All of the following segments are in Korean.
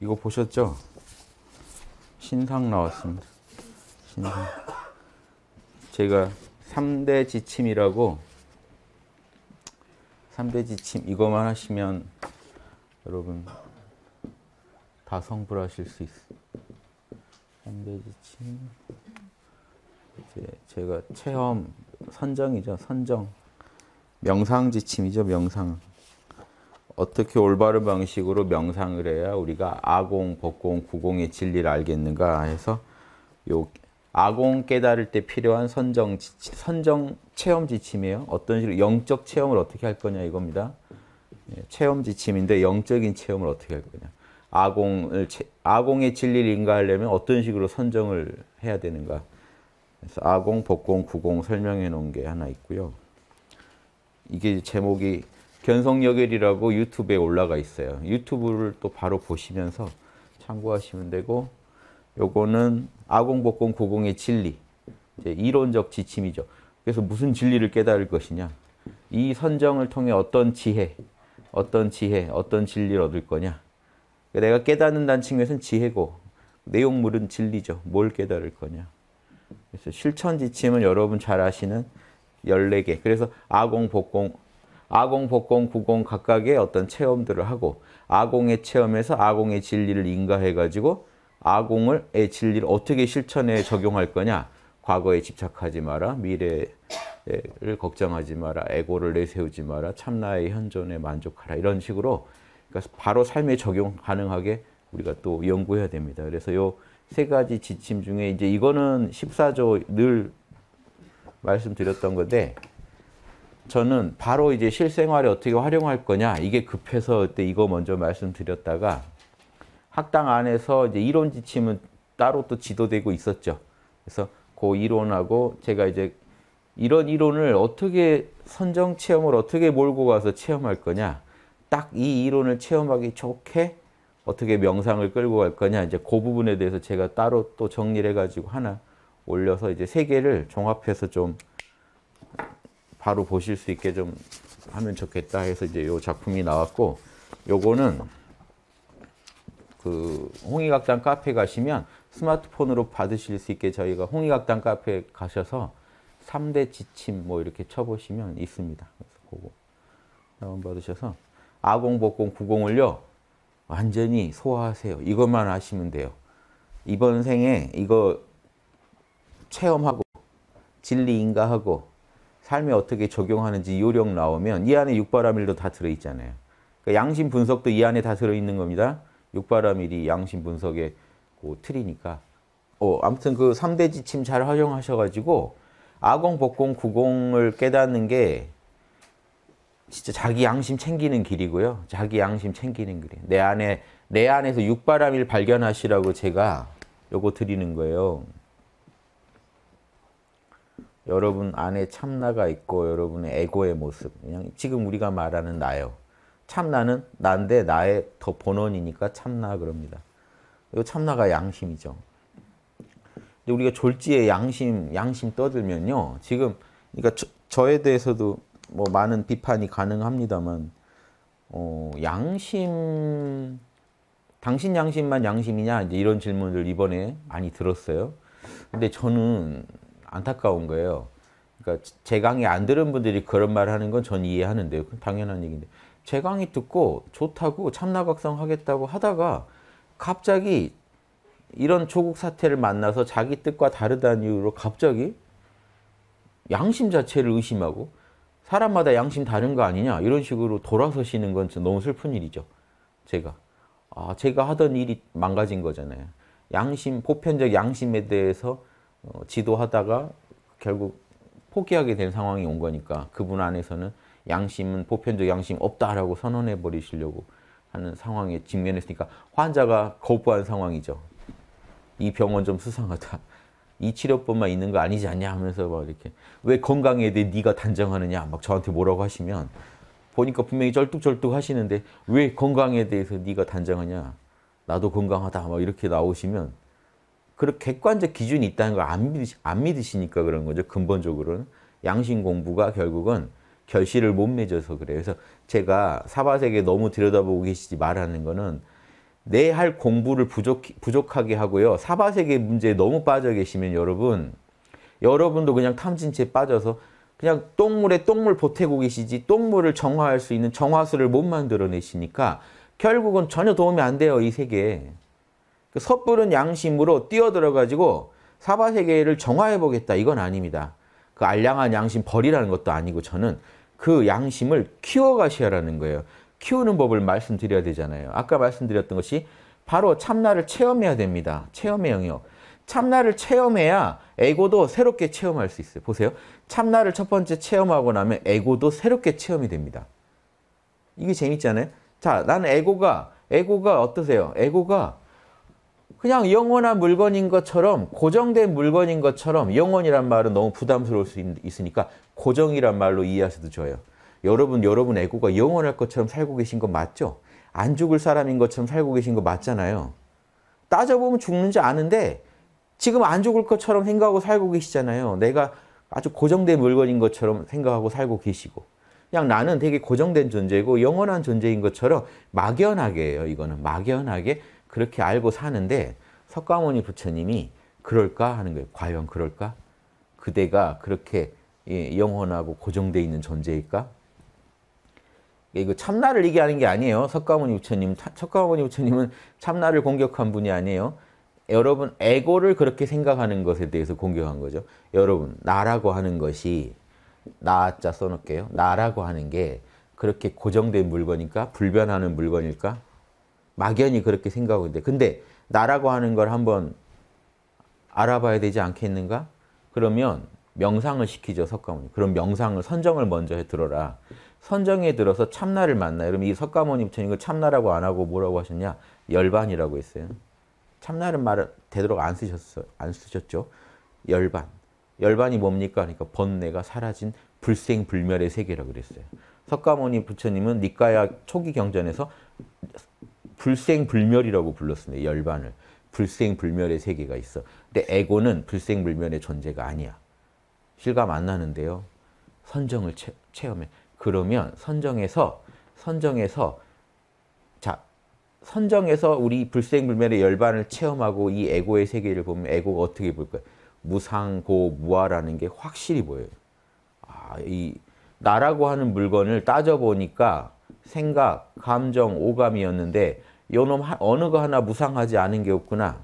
이거 보셨죠? 신상 나왔습니다. 신상. 제가 3대 지침이라고 3대 지침 이거만 하시면 여러분 다 성불하실 수 있어요. 3대 지침 이제 제가 체험 선정이죠. 선정 명상 지침이죠. 명상 어떻게 올바른 방식으로 명상을 해야 우리가 아공, 복공 구공의 진리를 알겠는가 해서 요 아공 깨달을 때 필요한 선정, 선정 체험 지침이에요. 어떤 식으로 영적 체험을 어떻게 할 거냐 이겁니다. 예, 체험 지침인데 영적인 체험을 어떻게 할 거냐. 아공을 아공의 진리를 인가하려면 어떤 식으로 선정을 해야 되는가. 그래서 아공, 법공, 구공 설명해 놓은 게 하나 있고요. 이게 제목이 변성여결이라고 유튜브에 올라가 있어요. 유튜브를 또 바로 보시면서 참고하시면 되고 요거는 아공복공 구공의 진리 이론적 지침이죠. 그래서 무슨 진리를 깨달을 것이냐 이 선정을 통해 어떤 지혜, 어떤 지혜, 어떤 진리를 얻을 거냐 그러니까 내가 깨닫는다는 측면에서는 지혜고 내용물은 진리죠. 뭘 깨달을 거냐 그래서 실천 지침은 여러분 잘 아시는 14개 그래서 아공복공 아공, 복공, 구공 각각의 어떤 체험들을 하고 아공의 체험에서 아공의 진리를 인가해가지고 아공의 진리를 어떻게 실천에 적용할 거냐 과거에 집착하지 마라, 미래를 걱정하지 마라, 에고를 내세우지 마라, 참나의 현존에 만족하라 이런 식으로 그러니까 바로 삶에 적용 가능하게 우리가 또 연구해야 됩니다. 그래서 요 세 가지 지침 중에 이제 이거는 14조 늘 말씀드렸던 건데 저는 바로 이제 실생활에 어떻게 활용할 거냐 이게 급해서 그때 이거 먼저 말씀드렸다가 학당 안에서 이제 이론 지침은 따로 또 지도되고 있었죠. 그래서 그 이론하고 제가 이제 이런 이론을 어떻게 선정 체험을 어떻게 몰고 가서 체험할 거냐 딱 이 이론을 체험하기 좋게 어떻게 명상을 끌고 갈 거냐 이제 그 부분에 대해서 제가 따로 또 정리를 해가지고 하나 올려서 이제 세 개를 종합해서 좀 바로 보실 수 있게 좀 하면 좋겠다 해서 이제 요 작품이 나왔고 요거는 그 홍익학당 카페 가시면 스마트폰으로 받으실 수 있게 저희가 홍익학당 카페 가셔서 3대 지침 뭐 이렇게 쳐보시면 있습니다. 그래서 그거 다운받으셔서 아공, 복공, 구공을요 완전히 소화하세요. 이것만 하시면 돼요. 이번 생에 이거 체험하고 진리 인가하고 삶에 어떻게 적용하는지 요령 나오면 이 안에 육바라밀도 다 들어있잖아요. 그러니까 양심 분석도 이 안에 다 들어있는 겁니다. 육바라밀이 양심 분석의 그 틀이니까. 어, 아무튼 그 3대 지침 잘 활용하셔가지고 아공, 복공, 구공을 깨닫는 게 진짜 자기 양심 챙기는 길이고요. 자기 양심 챙기는 길이. 내 안에 내 안에서 육바람일 발견하시라고 제가 요거 드리는 거예요. 여러분 안에 참나가 있고 여러분의 에고의 모습 그냥 지금 우리가 말하는 나요. 참나는 난데 나의 더 본원이니까 참나 그럽니다. 이 참나가 양심이죠. 근데 우리가 졸지에 양심 양심 떠들면요. 지금 그러니까 저, 에 대해서도 뭐 많은 비판이 가능합니다만 어, 양심 당신 양심만 양심이냐 이제 이런 질문을 이번에 많이 들었어요. 근데 저는 안타까운 거예요. 그러니까 제 강의 안 들은 분들이 그런 말 하는 건 전 이해하는데요. 당연한 얘기인데 제 강의 듣고 좋다고 참나박성 하겠다고 하다가 갑자기 이런 조국 사태를 만나서 자기 뜻과 다르다는 이유로 갑자기 양심 자체를 의심하고 사람마다 양심 다른 거 아니냐 이런 식으로 돌아서시는 건 너무 슬픈 일이죠. 제가. 아, 제가 하던 일이 망가진 거잖아요. 양심, 보편적 양심에 대해서 어, 지도하다가 결국 포기하게 된 상황이 온 거니까 그분 안에서는 양심은 보편적 양심 없다라고 선언해 버리시려고 하는 상황에 직면했으니까 환자가 거부한 상황이죠. 이 병원 좀 수상하다. 이 치료법만 있는 거 아니지 않냐 하면서 막 이렇게 왜 건강에 대해 네가 단정하느냐 막 저한테 뭐라고 하시면 보니까 분명히 쩔뚝쩔뚝 하시는데 왜 건강에 대해서 네가 단정하냐 나도 건강하다 막 이렇게 나오시면 그런 객관적 기준이 있다는 걸안 믿으시, 안 믿으시니까 그런 거죠. 근본적으로는. 양심 공부가 결국은 결실을 못 맺어서 그래요. 그래서 제가 사바세계 너무 들여다보고 계시지 말하는 거는 내 할 공부를 부족, 부족하게 하고요. 사바세계 문제에 너무 빠져 계시면 여러분, 여러분도 그냥 탐진체에 빠져서 그냥 똥물에 똥물 보태고 계시지 똥물을 정화할 수 있는 정화수를 못 만들어내시니까 결국은 전혀 도움이 안 돼요, 이 세계에. 그 섣부른 양심으로 뛰어들어 가지고 사바세계를 정화해 보겠다 이건 아닙니다. 그 알량한 양심 버리라는 것도 아니고 저는 그 양심을 키워 가셔라는 야 거예요. 키우는 법을 말씀드려야 되잖아요. 아까 말씀드렸던 것이 바로 참나를 체험해야 됩니다. 체험의 영역. 참나를 체험해야 에고도 새롭게 체험할 수 있어요. 보세요. 참나를 첫 번째 체험하고 나면 에고도 새롭게 체험이 됩니다. 이게 재밌잖아요. 자, 나는 에고가 에고가 어떠세요? 에고가 그냥 영원한 물건인 것처럼 고정된 물건인 것처럼 영원이란 말은 너무 부담스러울 수 있으니까 고정이란 말로 이해하셔도 좋아요. 여러분 여러분 애고가 영원할 것처럼 살고 계신 거 맞죠? 안 죽을 사람인 것처럼 살고 계신 거 맞잖아요. 따져보면 죽는지 아는데 지금 안 죽을 것처럼 생각하고 살고 계시잖아요. 내가 아주 고정된 물건인 것처럼 생각하고 살고 계시고 그냥 나는 되게 고정된 존재고 영원한 존재인 것처럼 막연하게 해요. 이거는 막연하게 그렇게 알고 사는데 석가모니 부처님이 그럴까 하는 거예요. 과연 그럴까? 그대가 그렇게 예, 영원하고 고정되 있는 존재일까? 이거 참나를 얘기하는 게 아니에요. 석가모니 부처님, 석가모니 부처님은 참나를 공격한 분이 아니에요. 여러분 에고를 그렇게 생각하는 것에 대해서 공격한 거죠. 여러분 나라고 하는 것이 나자 써놓을게요. 나라고 하는 게 그렇게 고정된 물건일까? 불변하는 물건일까? 막연히 그렇게 생각하고 있는데 근데 나라고 하는 걸 한번 알아봐야 되지 않겠는가? 그러면 명상을 시키죠, 석가모니. 그럼 명상을, 선정을 먼저 해 들어라. 선정에 들어서 참나를 만나. 그러면 이 석가모니 부처님 이 참나라고 안 하고 뭐라고 하셨냐? 열반이라고 했어요. 참나는 말을 되도록 안쓰셨어안 쓰셨죠? 열반. 열반이 뭡니까? 그러니까 번뇌가 사라진 불생불멸의 세계라고 그랬어요. 석가모니 부처님은 니까야 초기 경전에서 불생불멸이라고 불렀습니다. 열반을. 불생불멸의 세계가 있어. 근데 에고는 불생불멸의 존재가 아니야. 실감 안 나는데요. 선정을 체, 체험해. 그러면 선정에서 선정에서 자 선정에서 우리 불생불멸의 열반을 체험하고 이 에고의 세계를 보면 에고가 어떻게 볼까요? 무상고 무아라는 게 확실히 보여요. 아, 이 나라고 하는 물건을 따져보니까 생각, 감정, 오감이었는데 요놈 어느 거 하나 무상하지 않은 게 없구나.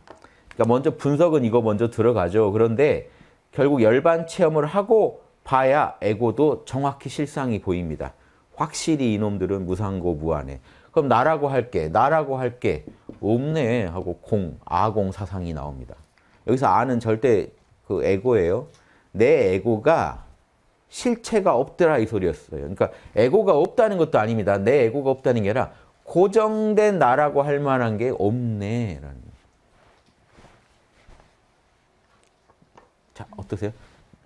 그러니까 먼저 분석은 이거 먼저 들어가죠. 그런데 결국 열반 체험을 하고 봐야 에고도 정확히 실상이 보입니다. 확실히 이놈들은 무상고 무안해. 그럼 나라고 할게, 나라고 할게 없네 하고 공, 아공 사상이 나옵니다. 여기서 아는 절대 그 에고예요. 내 에고가 실체가 없더라 이 소리였어요. 그러니까 에고가 없다는 것도 아닙니다. 내 에고가 없다는 게 아니라 고정된 나라고 할 만한 게 없네. 라는. 자, 어떠세요?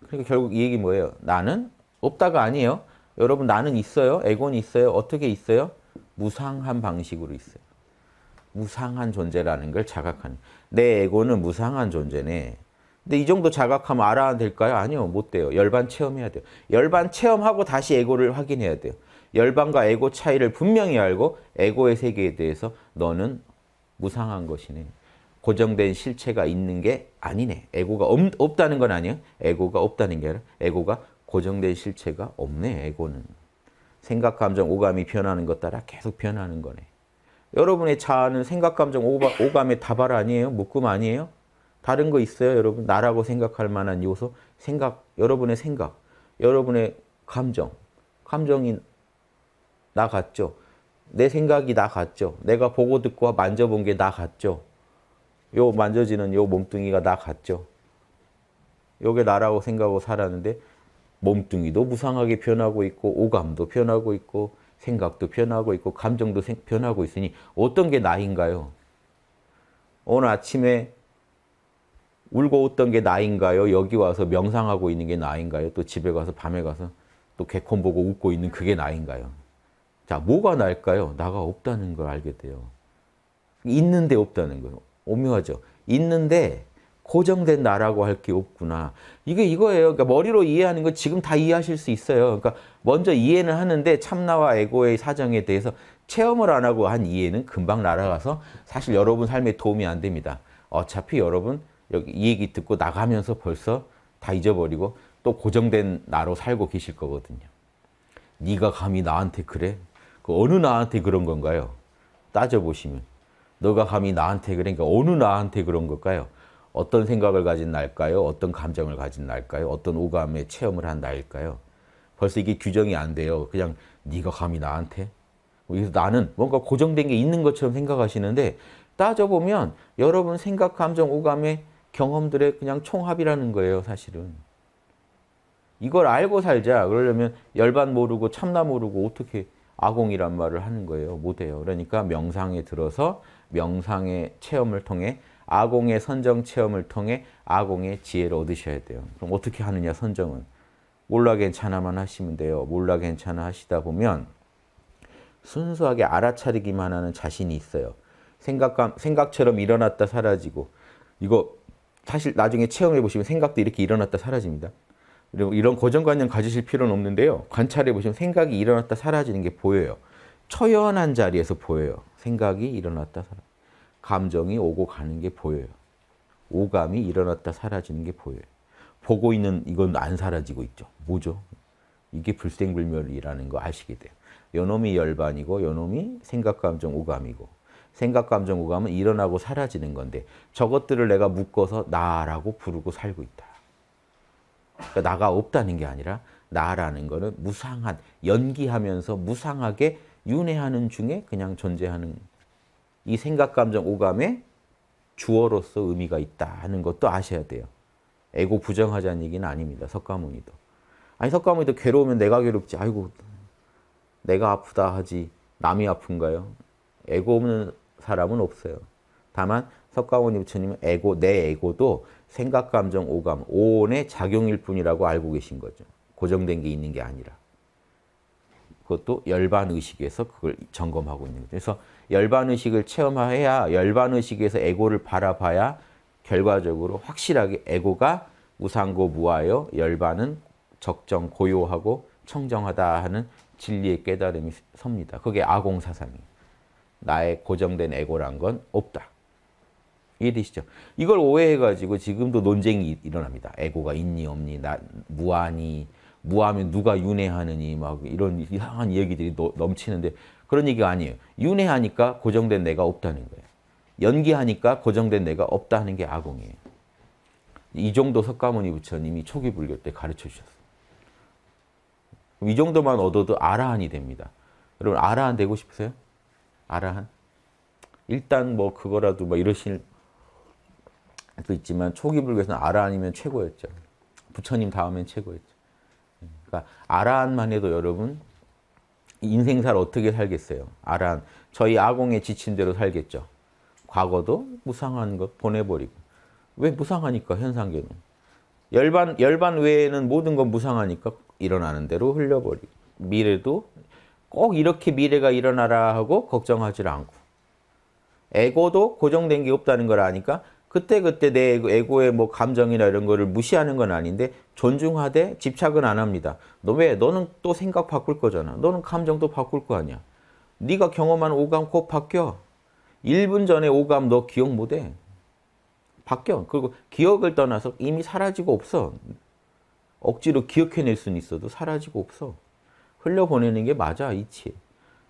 그러니까 결국 이 얘기 뭐예요? 나는 없다가 아니에요. 여러분 나는 있어요. 에곤이 있어요. 어떻게 있어요? 무상한 방식으로 있어요. 무상한 존재라는 걸 자각하는. 내 에고는 무상한 존재네. 근데 이 정도 자각하면 알아야 될까요? 아니요. 못 돼요. 열반 체험해야 돼요. 열반 체험하고 다시 에고를 확인해야 돼요. 열방과 에고 차이를 분명히 알고 에고의 세계에 대해서 너는 무상한 것이네. 고정된 실체가 있는 게 아니네. 에고가 없, 다는건 아니야. 에고가 없다는 게 아니라 에고가 고정된 실체가 없네. 에고는. 생각, 감정, 오감이 변하는 것 따라 계속 변하는 거네. 여러분의 자아는 생각, 감정, 오바, 오감의 다발 아니에요? 묶음 아니에요? 다른 거 있어요, 여러분? 나라고 생각할 만한 요소? 생각, 여러분의 생각, 여러분의 감정. 감정이 나 같죠. 내 생각이 나 같죠. 내가 보고 듣고 만져본 게 나 같죠. 요 만져지는 요 몸뚱이가 나 같죠. 요게 나라고 생각하고 살았는데 몸뚱이도 무상하게 변하고 있고 오감도 변하고 있고 생각도 변하고 있고 감정도 변하고 있으니 어떤 게 나인가요? 오늘 아침에 울고 웃던 게 나인가요? 여기 와서 명상하고 있는 게 나인가요? 또 집에 가서 밤에 가서 또 개콘 보고 웃고 있는 그게 나인가요? 자, 뭐가 날까요? 나가 없다는 걸 알게 돼요. 있는데 없다는 거예요. 오묘하죠. 있는데 고정된 나라고 할 게 없구나. 이게 이거예요. 그러니까 머리로 이해하는 거 지금 다 이해하실 수 있어요. 그러니까 먼저 이해는 하는데 참나와 에고의 사정에 대해서 체험을 안 하고 한 이해는 금방 날아가서 사실 여러분 삶에 도움이 안 됩니다. 어차피 여러분 여기 이 얘기 듣고 나가면서 벌써 다 잊어버리고 또 고정된 나로 살고 계실 거거든요. 네가 감히 나한테 그래? 그 어느 나한테 그런 건가요? 따져보시면. 너가 감히 나한테 그러니까 어느 나한테 그런 걸까요? 어떤 생각을 가진 날까요? 어떤 감정을 가진 날까요? 어떤 오감의 체험을 한날까요 벌써 이게 규정이 안 돼요. 그냥 네가 감히 나한테? 뭐 그래서 나는 뭔가 고정된 게 있는 것처럼 생각하시는데 따져보면 여러분 생각, 감정, 오감의 경험들의 그냥 총합이라는 거예요, 사실은. 이걸 알고 살자. 그러려면 열반 모르고 참나 모르고 어떻게 아공이란 말을 하는 거예요. 못해요. 그러니까 명상에 들어서 명상의 체험을 통해 아공의 선정 체험을 통해 아공의 지혜를 얻으셔야 돼요. 그럼 어떻게 하느냐 선정은? 몰라 괜찮아만 하시면 돼요. 몰라 괜찮아 하시다 보면 순수하게 알아차리기만 하는 자신이 있어요. 생각감, 생각처럼 일어났다 사라지고 이거 사실 나중에 체험해 보시면 생각도 이렇게 일어났다 사라집니다. 이런 고정관념 가지실 필요는 없는데요. 관찰해 보시면 생각이 일어났다 사라지는 게 보여요. 처연한 자리에서 보여요. 생각이 일어났다 사라. 감정이 오고 가는 게 보여요. 오감이 일어났다 사라지는 게 보여요. 보고 있는 이건 안 사라지고 있죠. 뭐죠? 이게 불생불멸이라는 거 아시게 돼요. 요놈이 열반이고 요놈이 생각, 감정, 오감이고 생각, 감정, 오감은 일어나고 사라지는 건데 저것들을 내가 묶어서 나라고 부르고 살고 있다. 그러니까 나가 없다는 게 아니라 나라는 거는 무상한 연기하면서 무상하게 윤회하는 중에 그냥 존재하는 이 생각, 감정, 오감에 주어로서 의미가 있다 하는 것도 아셔야 돼요. 에고 부정하자는 얘기는 아닙니다. 석가모니도. 아니 석가모니도 괴로우면 내가 괴롭지. 아이고 내가 아프다 하지 남이 아픈가요? 에고 없는 사람은 없어요. 다만 석가모니 부처님은 에고, 내 에고도 생각, 감정, 오감, 오온의 작용일 뿐이라고 알고 계신 거죠. 고정된 게 있는 게 아니라. 그것도 열반의식에서 그걸 점검하고 있는 거죠. 그래서 열반의식을 체험해야 열반의식에서 에고를 바라봐야 결과적으로 확실하게 에고가 우상고 무하여 열반은 적정 고요하고 청정하다 하는 진리의 깨달음이 섭니다. 그게 아공사상이에요. 나의 고정된 에고란 건 없다. 이해되시죠? 이걸 오해해가지고 지금도 논쟁이 일어납니다. 에고가 있니 없니 나, 무하니 무하면 누가 윤회하느니 막 이런 이상한 얘기들이 노, 넘치는데 그런 얘기가 아니에요. 윤회하니까 고정된 내가 없다는 거예요. 연기하니까 고정된 내가 없다는 게 아공이에요. 이 정도 석가모니 부처님이 초기 불교 때 가르쳐 주셨어요. 이 정도만 얻어도 아라한이 됩니다. 여러분 아라한 되고 싶으세요? 아라한? 일단 뭐 그거라도 막 뭐 이러실 또 있지만 초기 불교에서는 아라한이면 최고였죠. 부처님 다음엔 최고였죠. 그러니까 아라한만 해도 여러분 인생살 어떻게 살겠어요? 아라한. 저희 아공의 지친 대로 살겠죠. 과거도 무상한 것 보내버리고. 왜 무상하니까 현상계는. 열반, 열반 외에는 모든 건 무상하니까 일어나는 대로 흘려버리고. 미래도 꼭 이렇게 미래가 일어나라 하고 걱정하지 않고. 에고도 고정된 게 없다는 걸 아니까 그때그때 내 에고의 뭐 감정이나 이런 거를 무시하는 건 아닌데 존중하되 집착은 안 합니다. 너 왜? 너는 또 생각 바꿀 거잖아. 너는 감정도 바꿀 거 아니야. 네가 경험한 오감 곧 바뀌어. 1분 전에 오감 너 기억 못해. 바뀌어. 그리고 기억을 떠나서 이미 사라지고 없어. 억지로 기억해낼 수는 있어도 사라지고 없어. 흘려보내는 게 맞아, 이치.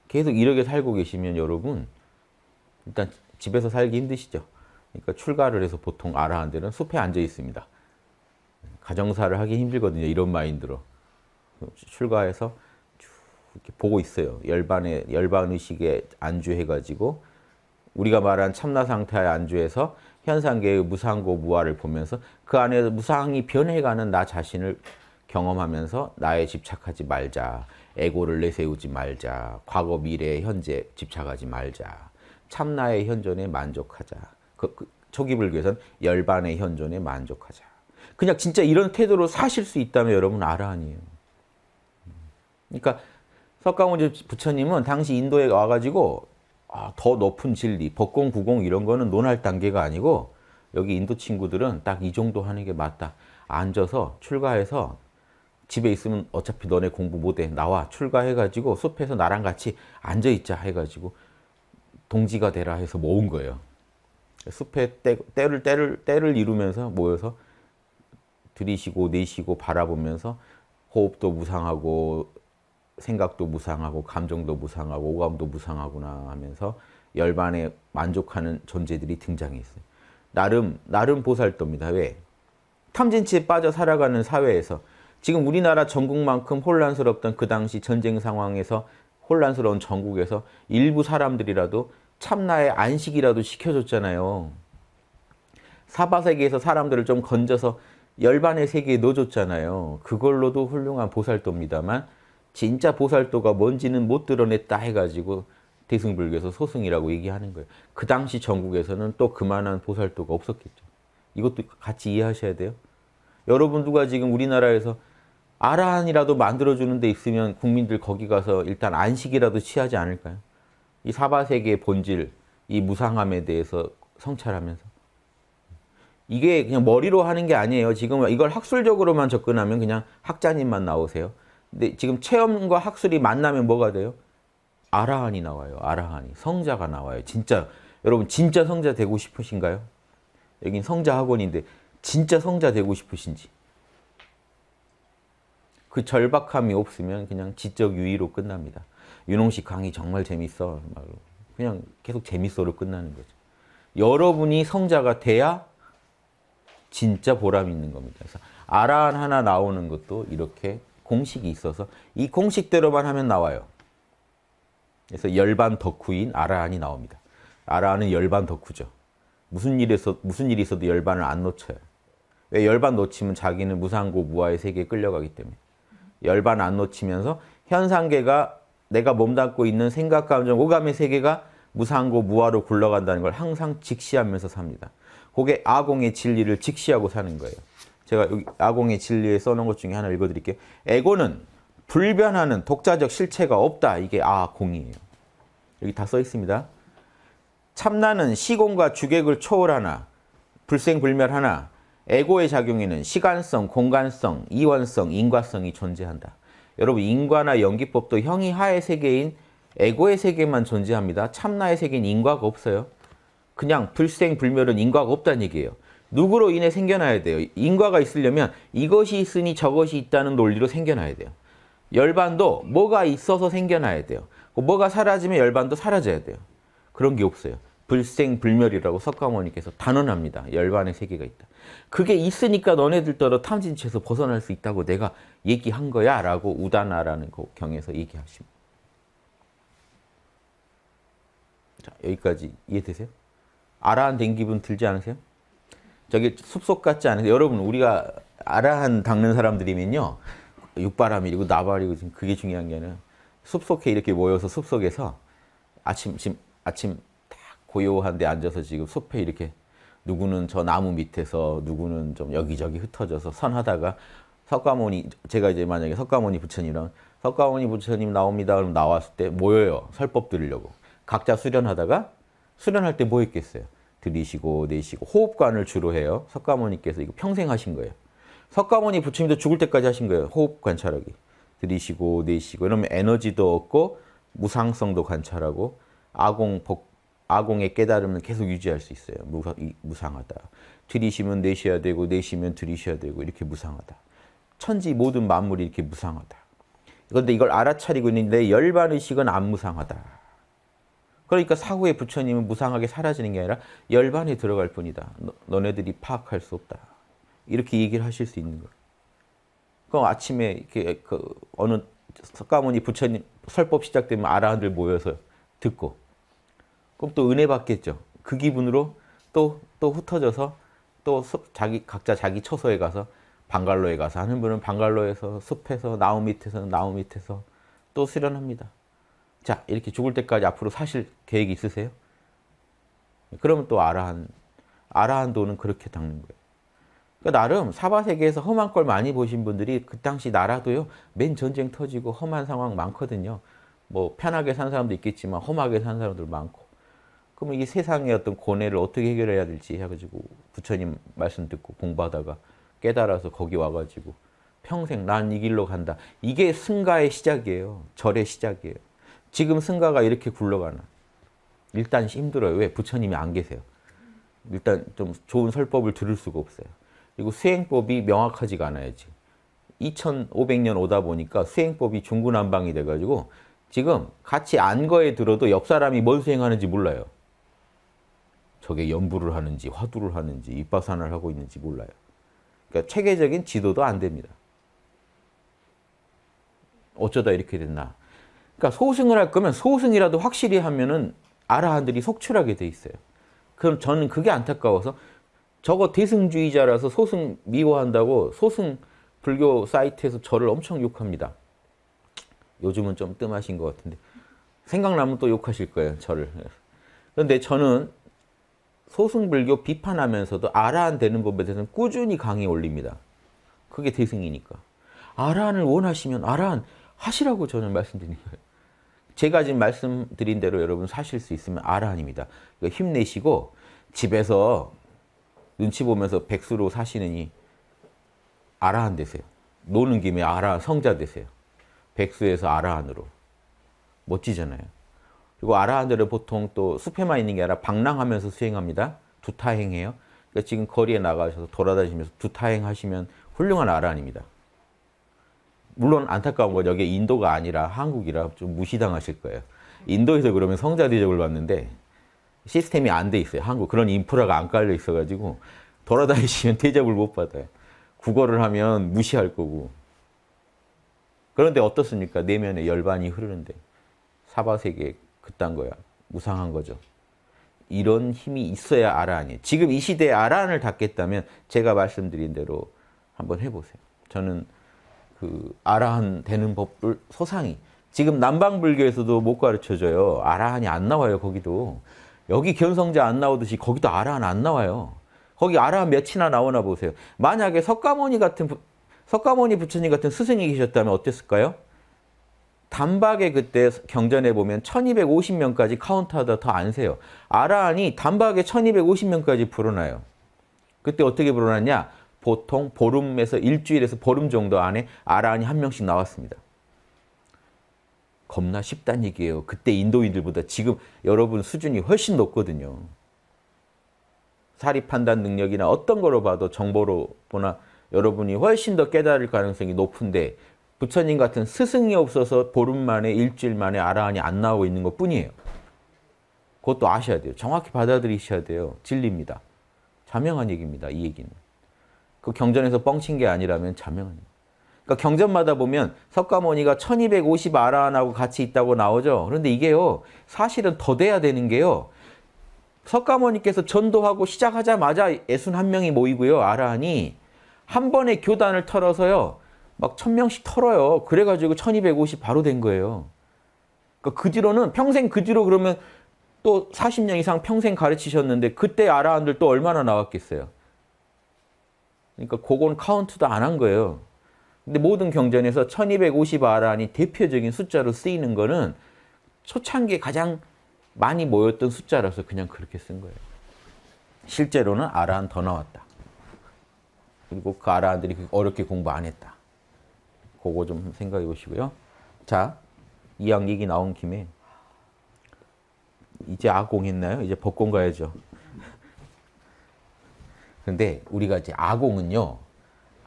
계속 이렇게 살고 계시면 여러분 일단 집에서 살기 힘드시죠. 그러니까 출가를 해서 보통 아라한들은 숲에 앉아 있습니다. 가정사를 하기 힘들거든요. 이런 마인드로. 출가해서 쭉 이렇게 보고 있어요. 열반의 열반 의식에 안주해 가지고 우리가 말한 참나 상태에 안주해서 현상계의 무상고 무아를 보면서 그 안에 무상이 변해가는 나 자신을 경험하면서 나에 집착하지 말자. 에고를 내세우지 말자. 과거, 미래, 현재 집착하지 말자. 참나의 현존에 만족하자. 그, 그 초기불교 위해선 열반의 현존에 만족하자. 그냥 진짜 이런 태도로 사실 수 있다면 여러분 알아 아니에요. 그러니까 석가모니 부처님은 당시 인도에 와가지고 아, 더 높은 진리, 법공, 구공 이런 거는 논할 단계가 아니고 여기 인도 친구들은 딱 이 정도 하는 게 맞다. 앉아서 출가해서 집에 있으면 어차피 너네 공부 못해. 나와. 출가해가지고 숲에서 나랑 같이 앉아있자 해가지고 동지가 되라 해서 모은 거예요. 숲에 때, 때를 때를 때를 이루면서 모여서 들이쉬고 내쉬고 바라보면서 호흡도 무상하고 생각도 무상하고 감정도 무상하고 오감도 무상하구나 하면서 열반에 만족하는 존재들이 등장했어요. 나름 나름 보살도입니다. 왜? 탐진치에 빠져 살아가는 사회에서 지금 우리나라 전국만큼 혼란스럽던 그 당시 전쟁 상황에서 혼란스러운 전국에서 일부 사람들이라도 참나의 안식이라도 시켜줬잖아요. 사바세계에서 사람들을 좀 건져서 열반의 세계에 넣어줬잖아요. 그걸로도 훌륭한 보살도입니다만 진짜 보살도가 뭔지는 못 드러냈다 해가지고 대승불교에서 소승이라고 얘기하는 거예요. 그 당시 전국에서는 또 그만한 보살도가 없었겠죠. 이것도 같이 이해하셔야 돼요. 여러분 누가 지금 우리나라에서 아라한이라도 만들어주는 데 있으면 국민들 거기 가서 일단 안식이라도 취하지 않을까요? 이 사바세계의 본질, 이 무상함에 대해서 성찰하면서 이게 그냥 머리로 하는 게 아니에요. 지금 이걸 학술적으로만 접근하면 그냥 학자님만 나오세요. 근데 지금 체험과 학술이 만나면 뭐가 돼요? 아라한이 나와요. 아라한이. 성자가 나와요. 진짜 여러분 진짜 성자 되고 싶으신가요? 여긴 성자 학원인데 진짜 성자 되고 싶으신지 그 절박함이 없으면 그냥 지적 유의로 끝납니다. 윤홍식 강의 정말 재밌어. 말로. 그냥 계속 재밌어로 끝나는 거죠. 여러분이 성자가 돼야 진짜 보람 이 있는 겁니다. 그래서 아란 하나 나오는 것도 이렇게 공식이 있어서 이 공식대로만 하면 나와요. 그래서 열반 덕후인 아라한이 나옵니다. 아라한은 열반 덕후죠. 무슨 일에서 무슨 일이 있어도 열반을 안 놓쳐요. 왜 열반 놓치면 자기는 무상고 무아의 세계에 끌려가기 때문에 열반 안 놓치면서 현상계가 내가 몸담고 있는 생각, 감정, 오감의 세계가 무상고 무화로 굴러간다는 걸 항상 직시하면서 삽니다. 그게 아공의 진리를 직시하고 사는 거예요. 제가 여기 아공의 진리에 써놓은 것 중에 하나 읽어드릴게요. 에고는 불변하는 독자적 실체가 없다. 이게 아공이에요. 여기 다 써 있습니다. 참나는 시공과 주객을 초월하나 불생불멸하나 에고의 작용에는 시간성, 공간성, 이원성, 인과성이 존재한다. 여러분 인과나 연기법도 형이 하의 세계인 에고의 세계만 존재합니다. 참나의 세계인 인과가 없어요. 그냥 불생불멸은 인과가 없다는 얘기예요. 누구로 인해 생겨나야 돼요. 인과가 있으려면 이것이 있으니 저것이 있다는 논리로 생겨나야 돼요. 열반도 뭐가 있어서 생겨나야 돼요. 그 뭐가 사라지면 열반도 사라져야 돼요. 그런 게 없어요. 불생불멸이라고 석가모니께서 단언합니다. 열반의 세계가 있다. 그게 있으니까 너네들더러 탐진치에서 벗어날 수 있다고 내가 얘기한 거야 라고 우다나라는 경에서 얘기하십니다. 자, 여기까지 이해되세요? 아라한 된 기분 들지 않으세요? 저기 숲속 같지 않으세요? 여러분 우리가 아라한 닦는 사람들이면요. 육바람이고 나발이고 지금 그게 중요한 게 아니라 숲속에 이렇게 모여서 숲속에서 아침 지금 아침 딱 고요한데 앉아서 지금 숲에 이렇게 누구는 저 나무 밑에서 누구는 좀 여기저기 흩어져서 선하다가 석가모니 제가 이제 만약에 석가모니 부처님이랑 석가모니 부처님 나옵니다. 그럼 나왔을 때 모여요. 설법 들으려고. 각자 수련하다가 수련할 때 뭐 했겠어요? 들이시고 내쉬고 호흡관을 주로 해요. 석가모니께서 이거 평생 하신 거예요. 석가모니 부처님도 죽을 때까지 하신 거예요. 호흡 관찰하기. 들이시고 내쉬고 이러면 에너지도 얻고 무상성도 관찰하고 아공 복 아공의 깨달음을 계속 유지할 수 있어요. 무상하다 들이시면 내셔야 되고 내쉬면 들이셔야 되고 이렇게 무상하다. 천지 모든 만물이 이렇게 무상하다. 그런데 이걸 알아차리고 있는 내 열반의식은 안 무상하다. 그러니까 사후에 부처님은 무상하게 사라지는 게 아니라 열반에 들어갈 뿐이다. 너, 네들이 파악할 수 없다. 이렇게 얘기를 하실 수 있는 거예요. 그럼 아침에 이렇게 그 어느 석가모니 부처님 설법 시작되면 아라한들 모여서 듣고 그럼 또 은혜 받겠죠. 그 기분으로 또, 또 흩어져서 또 숲, 자기, 각자 자기 처소에 가서 방갈로에 가서 하는 분은 방갈로에서 숲에서 나무 밑에서 나무 밑에서 또 수련합니다. 자, 이렇게 죽을 때까지 앞으로 사실 계획이 있으세요? 그러면 또 아라한, 아라한 도는 그렇게 닦는 거예요. 그러니까 나름 사바세계에서 험한 걸 많이 보신 분들이 그 당시 나라도요, 맨 전쟁 터지고 험한 상황 많거든요. 뭐 편하게 산 사람도 있겠지만 험하게 산 사람들 많고. 그러면 이 세상의 어떤 고뇌를 어떻게 해결해야 될지 해가지고 부처님 말씀 듣고 공부하다가 깨달아서 거기 와가지고 평생 난 이 길로 간다. 이게 승가의 시작이에요. 절의 시작이에요. 지금 승가가 이렇게 굴러가나. 일단 힘들어요. 왜? 부처님이 안 계세요. 일단 좀 좋은 설법을 들을 수가 없어요. 그리고 수행법이 명확하지가 않아요. 지금. 2500년 오다 보니까 수행법이 중구난방이 돼가지고 지금 같이 안거에 들어도 옆 사람이 뭔 수행하는지 몰라요. 저게 연부를 하는지 화두를 하는지 입바산을 하고 있는지 몰라요. 그러니까 체계적인 지도도 안 됩니다. 어쩌다 이렇게 됐나. 그러니까 소승을 할 거면 소승이라도 확실히 하면은 아라한들이 속출하게 돼 있어요. 그럼 저는 그게 안타까워서 저거 대승주의자라서 소승 미워한다고 소승 불교 사이트에서 저를 엄청 욕합니다. 요즘은 좀 뜸하신 것 같은데 생각나면 또 욕하실 거예요, 저를. 그런데 저는 소승불교 비판하면서도 아라한 되는 법에 대해서는 꾸준히 강의 올립니다. 그게 대승이니까. 아라한을 원하시면 아라한 하시라고 저는 말씀드린 거예요. 제가 지금 말씀드린 대로 여러분 사실 수 있으면 아라한입니다. 그러니까 힘내시고 집에서 눈치 보면서 백수로 사시느니 아라한 되세요. 노는 김에 아라한 성자 되세요. 백수에서 아라한으로. 멋지잖아요. 그리고 아라한들은 보통 또 숲에만 있는 게 아니라 방랑하면서 수행합니다. 두타행해요. 그러니까 지금 거리에 나가셔서 돌아다니면서 시 두타행하시면 훌륭한 아라한입니다. 물론 안타까운 건 여기 인도가 아니라 한국이라 좀 무시당하실 거예요. 인도에서 그러면 성자 대접을 받는데 시스템이 안 돼 있어요. 한국 그런 인프라가 안 깔려 있어가지고 돌아다니시면 대접을 못 받아요. 국어를 하면 무시할 거고. 그런데 어떻습니까? 내면에 열반이 흐르는데 사바세계 그딴 거야. 무상한 거죠. 이런 힘이 있어야 아란이. 지금 이 시대에 아란을 닫겠다면 제가 말씀드린 대로 한번 해보세요. 저는 그 아라한 되는 법을 소상히 지금 남방불교에서도 못 가르쳐줘요. 아라한이 안 나와요. 거기도 여기 견성자 안 나오듯이 거기도 아라한 안 나와요. 거기 아라한 몇이나 나오나 보세요. 만약에 석가모니 같은 석가모니 부처님 같은 스승이 계셨다면 어땠을까요? 단박에 그때 경전에 보면 1250명까지 카운터하다더 안 세요. 아라한이 단박에 1250명까지 불어나요. 그때 어떻게 불어났냐? 보통 보름에서 일주일에서 보름 정도 안에 아라한이 한 명씩 나왔습니다. 겁나 쉽단 얘기예요. 그때 인도인들보다 지금 여러분 수준이 훨씬 높거든요. 사리 판단 능력이나 어떤 거로 봐도 정보로 보나 여러분이 훨씬 더 깨달을 가능성이 높은데 부처님 같은 스승이 없어서 보름 만에 일주일 만에 아라한이 안 나오고 있는 것 뿐이에요. 그것도 아셔야 돼요. 정확히 받아들이셔야 돼요. 진리입니다. 자명한 얘기입니다. 이 얘기는. 그 경전에서 뻥친 게 아니라면 자명한 얘기. 그러니까 경전마다 보면 석가모니가 1250 아라한하고 같이 있다고 나오죠. 그런데 이게요. 사실은 더 돼야 되는 게요. 석가모니께서 전도하고 시작하자마자 애순 한 명이 모이고요. 아라한이 한 번에 교단을 털어서요. 막 천명씩 털어요. 그래가지고 1250 바로 된 거예요. 그러니까 그 뒤로는 평생 그 뒤로 그러면 또 40년 이상 평생 가르치셨는데 그때 아라한들 또 얼마나 나왔겠어요. 그러니까 그건 카운트도 안 한 거예요. 근데 모든 경전에서 1250 아란이 대표적인 숫자로 쓰이는 거는 초창기에 가장 많이 모였던 숫자라서 그냥 그렇게 쓴 거예요. 실제로는 아란 더 나왔다. 그리고 그 아란들이 어렵게 공부 안 했다. 보고 좀 생각해 보시고요. 자, 이왕 얘기 나온 김에 이제 아공 했나요? 이제 법공 가야죠. 근데 우리가 이제 아공은요.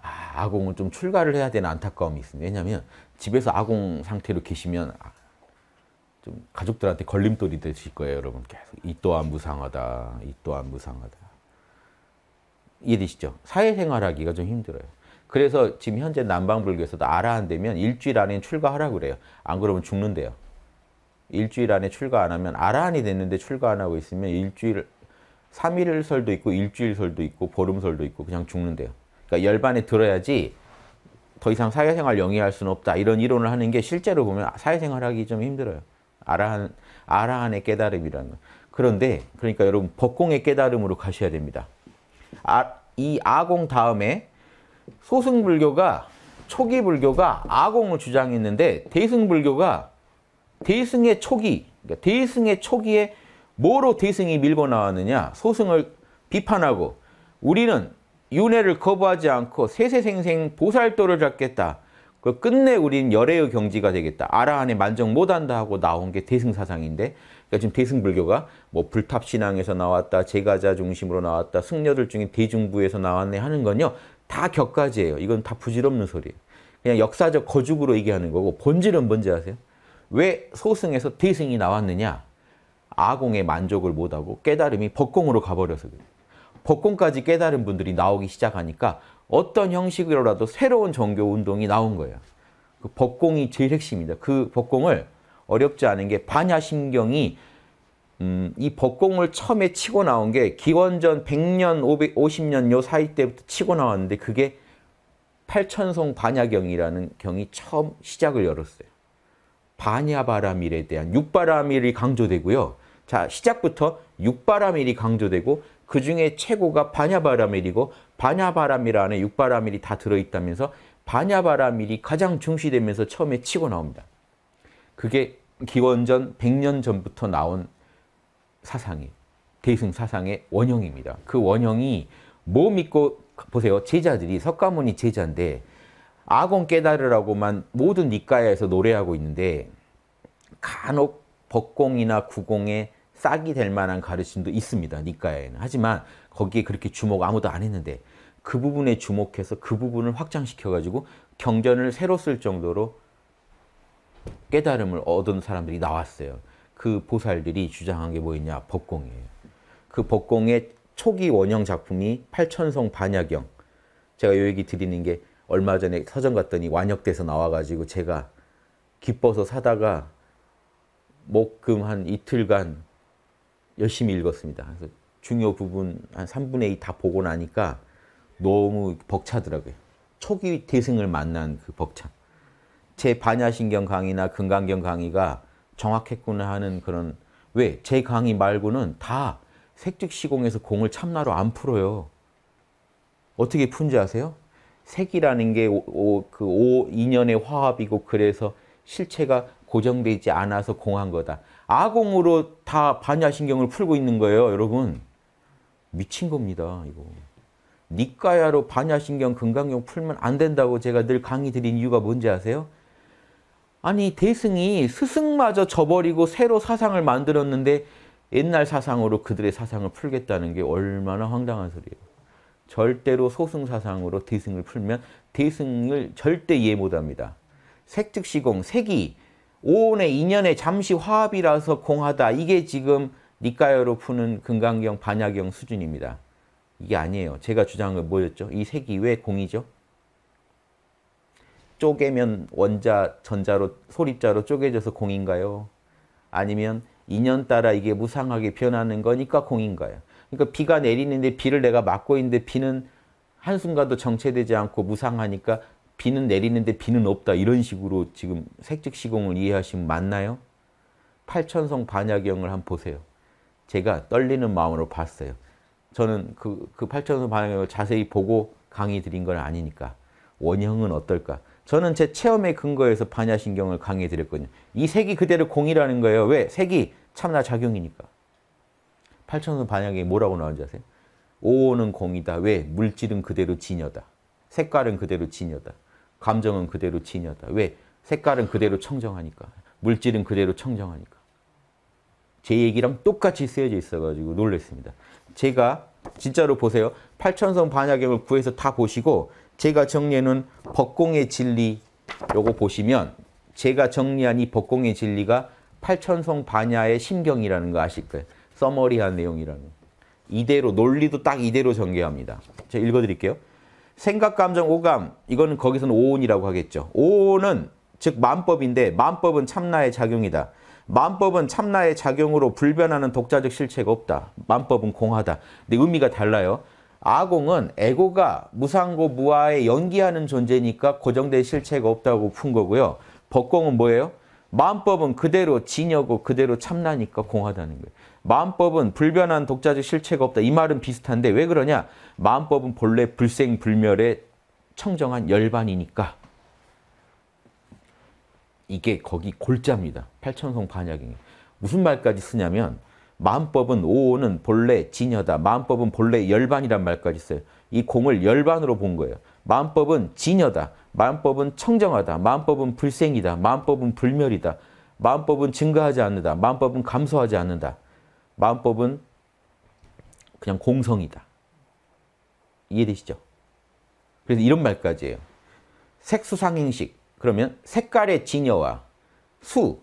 아, 공은좀 아, 아 출가를 해야 되는 안타까움이 있습니다. 왜냐하면 집에서 아공 상태로 계시면 아, 좀 가족들한테 걸림돌이 되실 거예요. 여러분 계속 이 또한 무상하다. 이 또한 무상하다. 이해되시죠? 사회생활하기가 좀 힘들어요. 그래서 지금 현재 남방불교에서도 알아 안 되면 일주일 안에 출가하라고 그래요. 안 그러면 죽는데요. 일주일 안에 출가 안 하면 아라한이 됐는데 출가 안 하고 있으면 일주일 3일 설도 있고 일주일 설도 있고 보름 설도 있고 그냥 죽는데요. 그러니까 열반에 들어야지 더 이상 사회생활 영위할 수는 없다. 이런 이론을 하는 게 실제로 보면 사회생활 하기 좀 힘들어요. 아라한, 아라한의 깨달음이라는. 그런데 그러니까 여러분 법공의 깨달음으로 가셔야 됩니다. 아, 이 아공 다음에 소승불교가 초기 불교가 아공을 주장했는데 대승불교가 대승의 초기, 그러니까 대승의 초기에 뭐로 대승이 밀고 나왔느냐 소승을 비판하고 우리는 윤회를 거부하지 않고 세세생생 보살도를 잡겠다. 그 끝내 우린 열애의 경지가 되겠다. 아라한에 만족 못한다 하고 나온 게 대승사상인데 그러니까 지금 대승불교가 뭐 불탑신앙에서 나왔다, 제가자 중심으로 나왔다, 승려들 중에 대중부에서 나왔네 하는 건요. 다 격가지예요. 이건 다 부질없는 소리예요. 그냥 역사적 거죽으로 얘기하는 거고 본질은 뭔지 아세요? 왜 소승에서 대승이 나왔느냐? 아공의 만족을 못하고 깨달음이 법공으로 가버려서 그래요. 법공까지 깨달은 분들이 나오기 시작하니까 어떤 형식으로라도 새로운 종교 운동이 나온 거예요. 그 법공이 제일 핵심입니다. 그 법공을 어렵지 않은 게 반야심경이 음, 이 법공을 처음에 치고 나온 게 기원전 100년, 550년 요 사이 때부터 치고 나왔는데 그게 팔천송 반야경이라는 경이 처음 시작을 열었어요. 반야바라밀에 대한 육바라밀이 강조되고요. 자, 시작부터 육바라밀이 강조되고 그 중에 최고가 반야바라밀이고 반야바라밀 안에 육바라밀이 다 들어있다면서 반야바라밀이 가장 중시되면서 처음에 치고 나옵니다. 그게 기원전 100년 전부터 나온 사상이 대승 사상의 원형입니다. 그 원형이 뭐 믿고 보세요. 제자들이 석가모니 제자인데 악원 깨달으라고만 모든 니까야에서 노래하고 있는데 간혹 법공이나 구공에 싹이 될 만한 가르침도 있습니다. 니까야에는. 하지만 거기에 그렇게 주목 아무도 안 했는데 그 부분에 주목해서 그 부분을 확장시켜가지고 경전을 새로 쓸 정도로 깨달음을 얻은 사람들이 나왔어요. 그 보살들이 주장한 게 뭐였냐? 법공이에요. 그 법공의 초기 원형 작품이 팔천성 반야경. 제가 요 얘기 드리는 게 얼마 전에 서점 갔더니 완역돼서 나와가지고 제가 기뻐서 사다가 목금 한 이틀간 열심히 읽었습니다. 그래서 중요 부분 한 3분의 2 다 보고 나니까 너무 벅차더라고요. 초기 대승을 만난 그 벅참. 제 반야신경 강의나 금강경 강의가 정확했구나 하는 그런 왜? 제 강의 말고는 다 색즉시공에서 공을 참나로 안 풀어요. 어떻게 푼지 아세요? 색이라는 게 오, 오, 그 오, 인연의 화합이고 그래서 실체가 고정되지 않아서 공한 거다. 아공으로 다 반야신경을 풀고 있는 거예요, 여러분. 미친 겁니다, 이거. 니까야로 반야신경, 금강경 풀면 안 된다고 제가 늘 강의 드린 이유가 뭔지 아세요? 아니 대승이 스승마저 저버리고 새로 사상을 만들었는데 옛날 사상으로 그들의 사상을 풀겠다는 게 얼마나 황당한 소리예요. 절대로 소승 사상으로 대승을 풀면 대승을 절대 이해 못합니다. 색즉시공, 색이 오온의 인연의 잠시 화합이라서 공하다. 이게 지금 니까요로 푸는 금강경, 반야경 수준입니다. 이게 아니에요. 제가 주장한 건 뭐였죠? 이 색이 왜 공이죠? 쪼개면 원자, 전자로, 소립자로 쪼개져서 공인가요? 아니면 인연 따라 이게 무상하게 변하는 거니까 공인가요? 그러니까 비가 내리는데 비를 내가 막고 있는데 비는 한순간도 정체되지 않고 무상하니까 비는 내리는데 비는 없다. 이런 식으로 지금 색즉시공을 이해하시면 맞나요? 팔천성 반야경을 한번 보세요. 제가 떨리는 마음으로 봤어요. 저는 그, 그 팔천성 반야경을 자세히 보고 강의 드린 건 아니니까. 원형은 어떨까? 저는 제 체험에 근거해서 반야신경을 강의해 드렸거든요. 이 색이 그대로 공이라는 거예요. 왜? 색이 참나 작용이니까. 8천선 반야경이 뭐라고 나오는지 아세요? 오오는 공이다. 왜? 물질은 그대로 진여다. 색깔은 그대로 진여다. 감정은 그대로 진여다. 왜? 색깔은 그대로 청정하니까. 물질은 그대로 청정하니까. 제 얘기랑 똑같이 쓰여져 있어가지고 놀랬습니다. 제가 진짜로 보세요. 8천선 반야경을 구해서 다 보시고 제가 정리해놓은 법공의 진리 요거 보시면 제가 정리한 이 법공의 진리가 팔천성 반야의 심경이라는 거 아실 거예요. 써머리한 내용이라는 이대로 논리도 딱 이대로 전개합니다. 제가 읽어드릴게요. 생각, 감정, 오감 이거는 거기서는 오온이라고 하겠죠. 오온은 즉 만법인데 만법은 참나의 작용이다. 만법은 참나의 작용으로 불변하는 독자적 실체가 없다. 만법은 공하다. 근데 의미가 달라요. 아공은 에고가 무상고 무아에 연기하는 존재니까 고정된 실체가 없다고 푼 거고요. 법공은 뭐예요? 마음법은 그대로 진여고 그대로 참나니까 공하다는 거예요. 마음법은 불변한 독자적 실체가 없다. 이 말은 비슷한데 왜 그러냐? 마음법은 본래 불생불멸의 청정한 열반이니까 이게 거기 골자입니다. 팔천성 반야이 무슨 말까지 쓰냐면 마음법은 오는 오 본래 진여다. 마음법은 본래 열반이란 말까지 써요. 이 공을 열반으로 본 거예요. 마음법은 진여다. 마음법은 청정하다. 마음법은 불생이다. 마음법은 불멸이다. 마음법은 증가하지 않는다. 마음법은 감소하지 않는다. 마음법은 그냥 공성이다. 이해되시죠? 그래서 이런 말까지 해요. 색수상행식. 그러면 색깔의 진여와 수,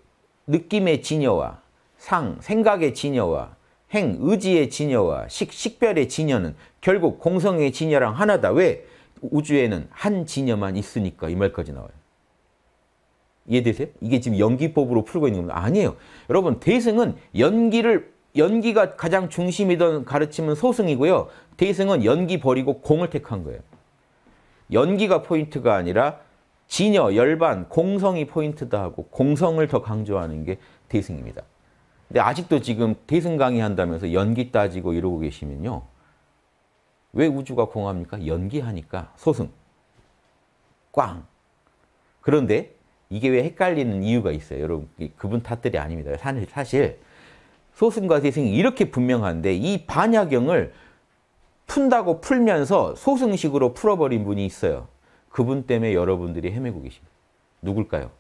느낌의 진여와 상, 생각의 진여와 행, 의지의 진여와 식, 식별의 진여는 결국 공성의 진여랑 하나다. 왜? 우주에는 한 진여만 있으니까 이 말까지 나와요. 이해되세요? 이게 지금 연기법으로 풀고 있는 겁니다. 아니에요. 여러분 대승은 연기를 연기가 가장 중심이던 가르침은 소승이고요. 대승은 연기 버리고 공을 택한 거예요. 연기가 포인트가 아니라 진여, 열반, 공성이 포인트다 하고 공성을 더 강조하는 게 대승입니다. 근데 아직도 지금 대승 강의한다면서 연기 따지고 이러고 계시면요. 왜 우주가 공합니까? 연기하니까 소승. 꽝. 그런데 이게 왜 헷갈리는 이유가 있어요. 여러분 그분 탓들이 아닙니다. 사실, 소승과 대승이 이렇게 분명한데 이 반야경을 푼다고 풀면서 소승식으로 풀어버린 분이 있어요. 그분 때문에 여러분들이 헤매고 계십니다. 누굴까요?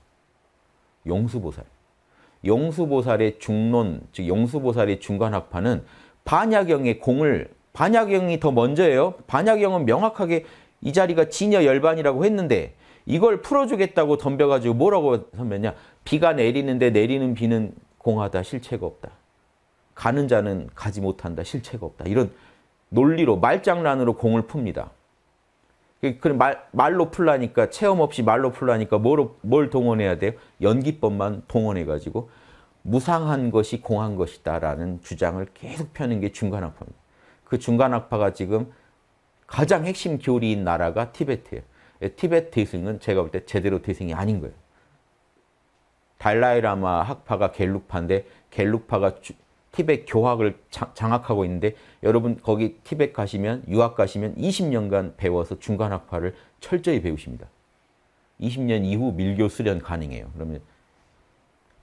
용수보살. 용수보살의 중론, 즉 용수보살의 중간학파는 반야경의 공을 반야경이 더 먼저예요. 반야경은 명확하게 이 자리가 진여 열반이라고 했는데 이걸 풀어주겠다고 덤벼가지고 뭐라고 하면냐 비가 내리는데 내리는 비는 공하다 실체가 없다. 가는 자는 가지 못한다 실체가 없다. 이런 논리로 말장난으로 공을 풉니다. 그 말, 말로 풀라니까 체험 없이 말로 풀라니까 뭐로, 뭘 동원해야 돼요? 연기법만 동원해가지고 무상한 것이 공한 것이다라는 주장을 계속 펴는 게 중간학파입니다. 그 중간학파가 지금 가장 핵심 교리인 나라가 티베트예요. 예, 티베트 대승은 제가 볼 때 제대로 대승이 아닌 거예요. 달라이라마 학파가 갤룩파인데 갤룩파가 주, 티벳 교학을 장악하고 있는데 여러분 거기 티벳 가시면 유학 가시면 20년간 배워서 중간학파를 철저히 배우십니다. 20년 이후 밀교 수련 가능해요. 그러면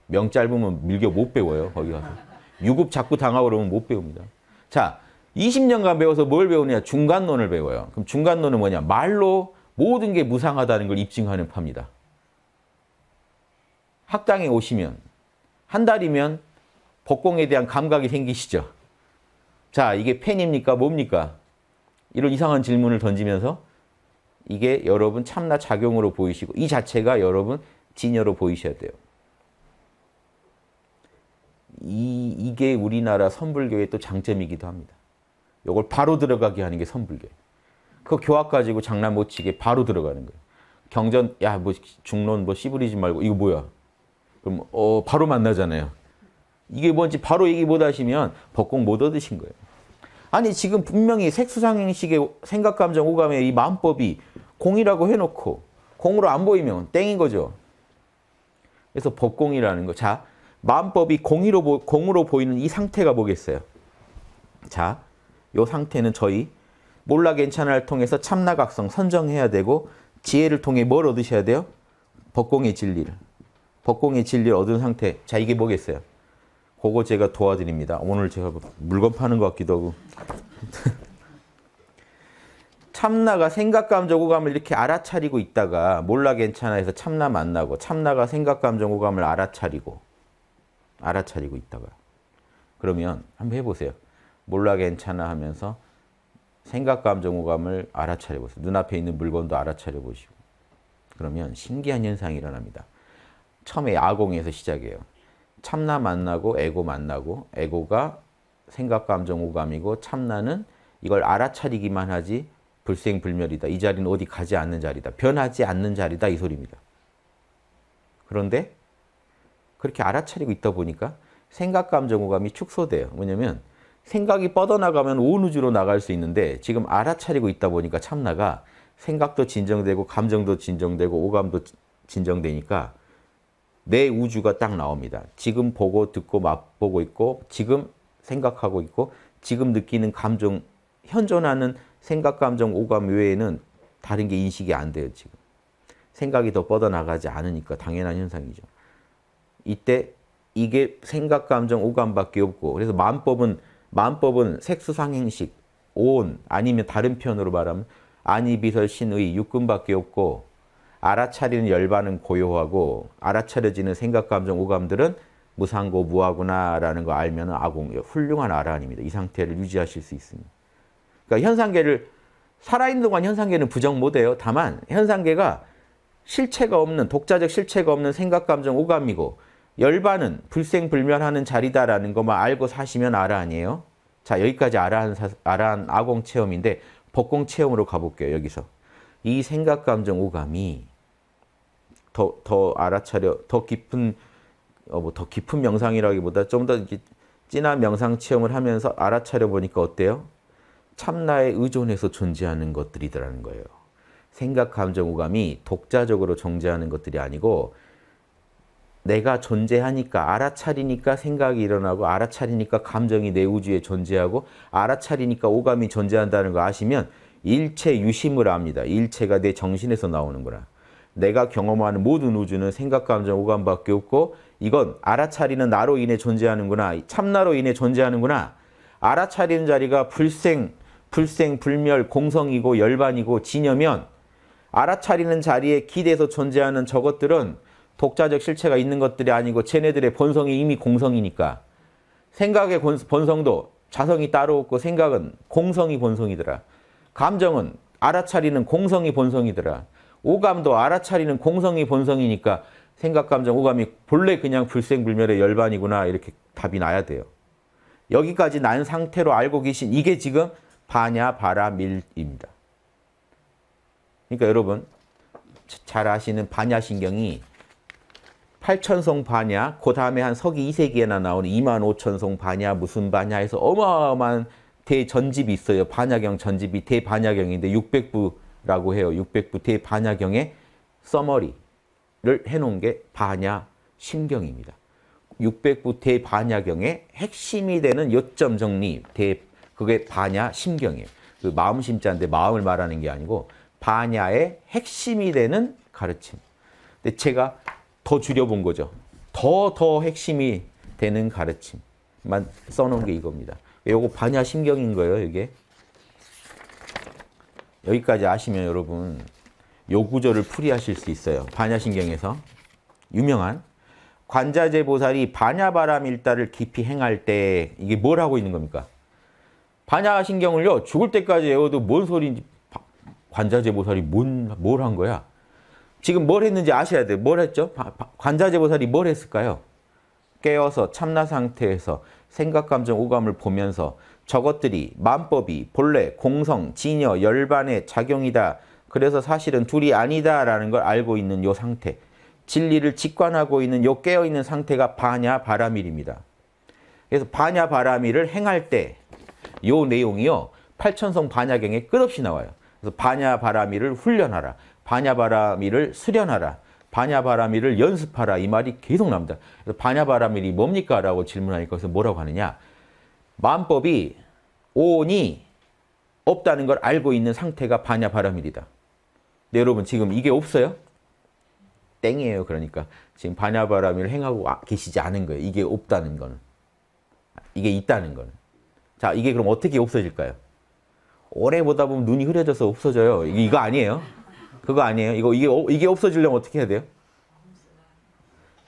명 짧으면 밀교 못 배워요. 거기 가서. 유급 자꾸 당하고 그러면 못 배웁니다. 자, 20년간 배워서 뭘 배우느냐? 중간론을 배워요. 그럼 중간론은 뭐냐? 말로 모든 게 무상하다는 걸 입증하는 파입니다. 학당에 오시면 한 달이면 복공에 대한 감각이 생기시죠. 자, 이게 팬입니까? 뭡니까? 이런 이상한 질문을 던지면서 이게 여러분 참나 작용으로 보이시고 이 자체가 여러분 진여로 보이셔야 돼요. 이, 이게 우리나라 선불교의 또 장점이기도 합니다. 이걸 바로 들어가게 하는 게선불교그 교학 가지고 장난 못 치게 바로 들어가는 거예요. 경전, 야, 뭐, 중론, 뭐, 씨부리지 말고, 이거 뭐야? 그럼, 어, 바로 만나잖아요. 이게 뭔지 바로 얘기 못하시면 법공 못 얻으신 거예요. 아니 지금 분명히 색수상행식의 생각감정 오감의 이 마음법이 공이라고 해놓고 공으로 안 보이면 땡인 거죠. 그래서 법공이라는 거. 자, 마음법이 공이로 보, 공으로 보이는 이 상태가 뭐겠어요? 자, 요 상태는 저희 몰라 괜찮아를 통해서 참나각성 선정해야 되고 지혜를 통해 뭘 얻으셔야 돼요? 법공의 진리를. 법공의 진리를 얻은 상태. 자, 이게 뭐겠어요? 그거 제가 도와드립니다. 오늘 제가 물건 파는 것 같기도 하고. 참나가 생각감 정호감을 이렇게 알아차리고 있다가 몰라 괜찮아 해서 참나 만나고 참나가 생각감 정호감을 알아차리고 알아차리고 있다가 그러면 한번 해보세요. 몰라 괜찮아 하면서 생각감 정호감을 알아차려 보세요. 눈앞에 있는 물건도 알아차려 보시고 그러면 신기한 현상이 일어납니다. 처음에 야공에서 시작해요. 참나 만나고 에고 만나고 에고가 생각, 감정, 오감이고 참나는 이걸 알아차리기만 하지 불생불멸이다. 이 자리는 어디 가지 않는 자리다. 변하지 않는 자리다. 이 소리입니다. 그런데 그렇게 알아차리고 있다 보니까 생각, 감정, 오감이 축소돼요. 왜냐면 생각이 뻗어나가면 온 우주로 나갈 수 있는데 지금 알아차리고 있다 보니까 참나가 생각도 진정되고 감정도 진정되고 오감도 진정되니까 내 우주가 딱 나옵니다. 지금 보고 듣고 맛보고 있고 지금 생각하고 있고 지금 느끼는 감정, 현존하는 생각, 감정, 오감 외에는 다른 게 인식이 안 돼요, 지금. 생각이 더 뻗어나가지 않으니까 당연한 현상이죠. 이때 이게 생각, 감정, 오감밖에 없고 그래서 만법은 만법은 색수상행식, 온 아니면 다른 표현으로 말하면 안이비설신의 육근밖에 없고 알아차리는 열반은 고요하고 알아차려지는 생각, 감정, 오감들은 무상고 무하구나라는 거 알면 아공, 예, 훌륭한 아란입니다. 라이 상태를 유지하실 수 있습니다. 그러니까 현상계를 살아있는 동안 현상계는 부정 못해요. 다만 현상계가 실체가 없는 독자적 실체가 없는 생각, 감정, 오감이고 열반은 불생불멸하는 자리다라는 것만 알고 사시면 아라 아니에요? 자 여기까지 아라한, 아라한 아공 체험인데 복공 체험으로 가볼게요. 여기서 이 생각, 감정, 오감이 더, 더 알아차려, 더 깊은, 어, 뭐, 더 깊은 명상이라기보다 좀 더 진한 명상 체험을 하면서 알아차려 보니까 어때요? 참나에 의존해서 존재하는 것들이더라는 거예요. 생각, 감정, 오감이 독자적으로 존재하는 것들이 아니고 내가 존재하니까 알아차리니까 생각이 일어나고 알아차리니까 감정이 내 우주에 존재하고 알아차리니까 오감이 존재한다는 거 아시면 일체 유심을 압니다. 일체가 내 정신에서 나오는 거라. 내가 경험하는 모든 우주는 생각, 감정, 오감밖에 없고 이건 알아차리는 나로 인해 존재하는구나. 참나로 인해 존재하는구나. 알아차리는 자리가 불생, 불생, 불멸, 공성이고 열반이고 지여면 알아차리는 자리에 기대서 존재하는 저것들은 독자적 실체가 있는 것들이 아니고 쟤네들의 본성이 이미 공성이니까 생각의 본성도 자성이 따로 없고 생각은 공성이 본성이더라. 감정은 알아차리는 공성이 본성이더라. 오감도 알아차리는 공성이 본성이니까 생각, 감정, 오감이 본래 그냥 불생불멸의 열반이구나 이렇게 답이 나야 돼요. 여기까지 난 상태로 알고 계신 이게 지금 바냐, 바라, 밀입니다. 그러니까 여러분 잘 아시는 반야신경이 8천송 반야, 그 다음에 한 서기 2세기에나 나오는 2만 5천송 반야, 무슨 반야 해서 어마어마한 대전집이 있어요. 반야경 전집이 대반야경인데 600부 라고 해요. 600부태의 반야경의 서머리를 해놓은 게 반야심경입니다. 600부태의 반야경의 핵심이 되는 요점 정리, 대, 그게 반야심경이에요. 그 마음 심자인데 마음을 말하는 게 아니고 반야의 핵심이 되는 가르침. 근데 제가 더 줄여본 거죠. 더 더 핵심이 되는 가르침만 써놓은 게 이겁니다. 요거 반야심경인 거예요, 이게. 여기까지 아시면 여러분 요 구절을 풀이하실 수 있어요. 반야신경에서 유명한 관자재보살이 반야바람 일다를 깊이 행할 때 이게 뭘 하고 있는 겁니까? 반야신경을요 죽을 때까지 외워도 뭔 소리인지 관자재보살이 뭘한 거야? 지금 뭘 했는지 아셔야 돼요. 뭘 했죠? 관자재보살이 뭘 했을까요? 깨어서 참나 상태에서 생각, 감정, 오감을 보면서 저것들이 만법이 본래 공성, 진여, 열반의 작용이다. 그래서 사실은 둘이 아니다라는 걸 알고 있는 요 상태. 진리를 직관하고 있는 요 깨어있는 상태가 반야 바라밀입니다. 그래서 반야 바라밀을 행할 때 요 내용이요. 팔천성 반야경에 끝없이 나와요. 그래서 반야 바라밀을 훈련하라. 반야 바라밀을 수련하라. 반야 바라밀을 연습하라. 이 말이 계속 나옵니다. 그래서 반야 바라밀이 뭡니까? 라고 질문하니까 그래서 뭐라고 하느냐? 만법이 오온이 없다는 걸 알고 있는 상태가 반야 바람일이다. 네, 여러분 지금 이게 없어요? 땡이에요. 그러니까 지금 반야 바람을 행하고 아, 계시지 않은 거예요. 이게 없다는 거 이게 있다는 거 자, 이게 그럼 어떻게 없어질까요? 오래 보다 보면 눈이 흐려져서 없어져요. 이게, 이거 아니에요. 그거 아니에요. 이거 이게 어, 이게 없어지려면 어떻게 해야 돼요?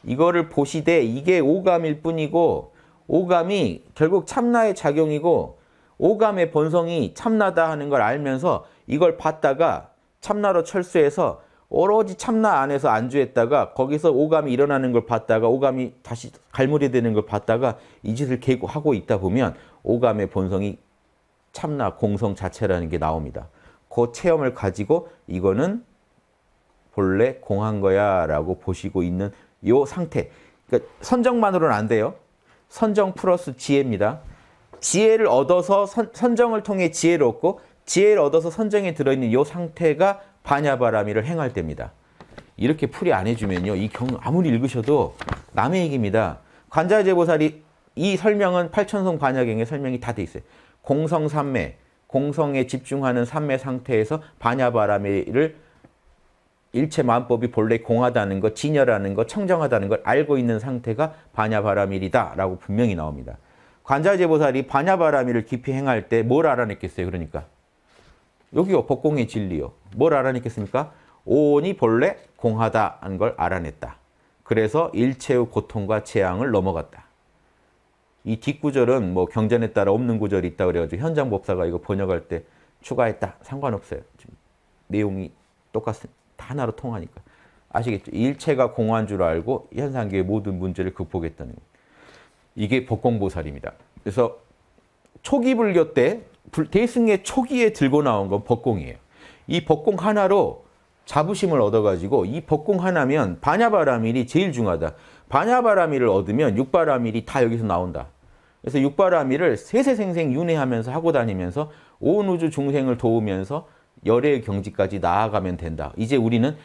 이거를 보시되 이게 오감일 뿐이고 오감이 결국 참나의 작용이고 오감의 본성이 참나다 하는 걸 알면서 이걸 봤다가 참나로 철수해서 오로지 참나 안에서 안주했다가 거기서 오감이 일어나는 걸 봤다가 오감이 다시 갈무리 되는 걸 봤다가 이 짓을 계속하고 있다 보면 오감의 본성이 참나 공성 자체라는 게 나옵니다. 그 체험을 가지고 이거는 본래 공한 거야 라고 보시고 있는 이 상태. 그러니까 선정만으로는 안 돼요. 선정 플러스 지혜입니다. 지혜를 얻어서 선, 선정을 통해 지혜를 얻고 지혜를 얻어서 선정에 들어있는 이 상태가 반야바라미를 행할 때입니다. 이렇게 풀이 안 해주면요. 이 경 아무리 읽으셔도 남의 얘기입니다. 관자재보살이 이 설명은 팔천성 반야경의 설명이 다돼 있어요. 공성삼매, 공성에 집중하는 삼매 상태에서 반야바라미를 일체 마음법이 본래 공하다는 것, 진열하는 것, 청정하다는 걸 알고 있는 상태가 반야바라밀이다 라고 분명히 나옵니다. 관자재보살이 반야바라밀을 깊이 행할 때 뭘 알아냈겠어요? 그러니까 여기요. 법공의 진리요. 뭘 알아냈겠습니까? 오온이 본래 공하다는 걸 알아냈다. 그래서 일체의 고통과 재앙을 넘어갔다. 이 뒷구절은 뭐 경전에 따라 없는 구절이 있다 그래가지고 현장 법사가 이거 번역할 때 추가했다. 상관없어요. 내용이 똑같습니다. 다 하나로 통하니까. 아시겠죠? 일체가 공한줄 알고 현상계의 모든 문제를 극복했다는 이게 법공보살입니다. 그래서 초기 불교 때 대승의 초기에 들고 나온 건 법공이에요. 이 법공 하나로 자부심을 얻어가지고 이 법공 하나면 반야바라밀이 제일 중하다. 반야바라밀을 얻으면 육바라밀이 다 여기서 나온다. 그래서 육바라밀을 세세생생 윤회하면서 하고 다니면서 온 우주 중생을 도우면서 열의 경지까지 나아가면 된다. 이제 우리는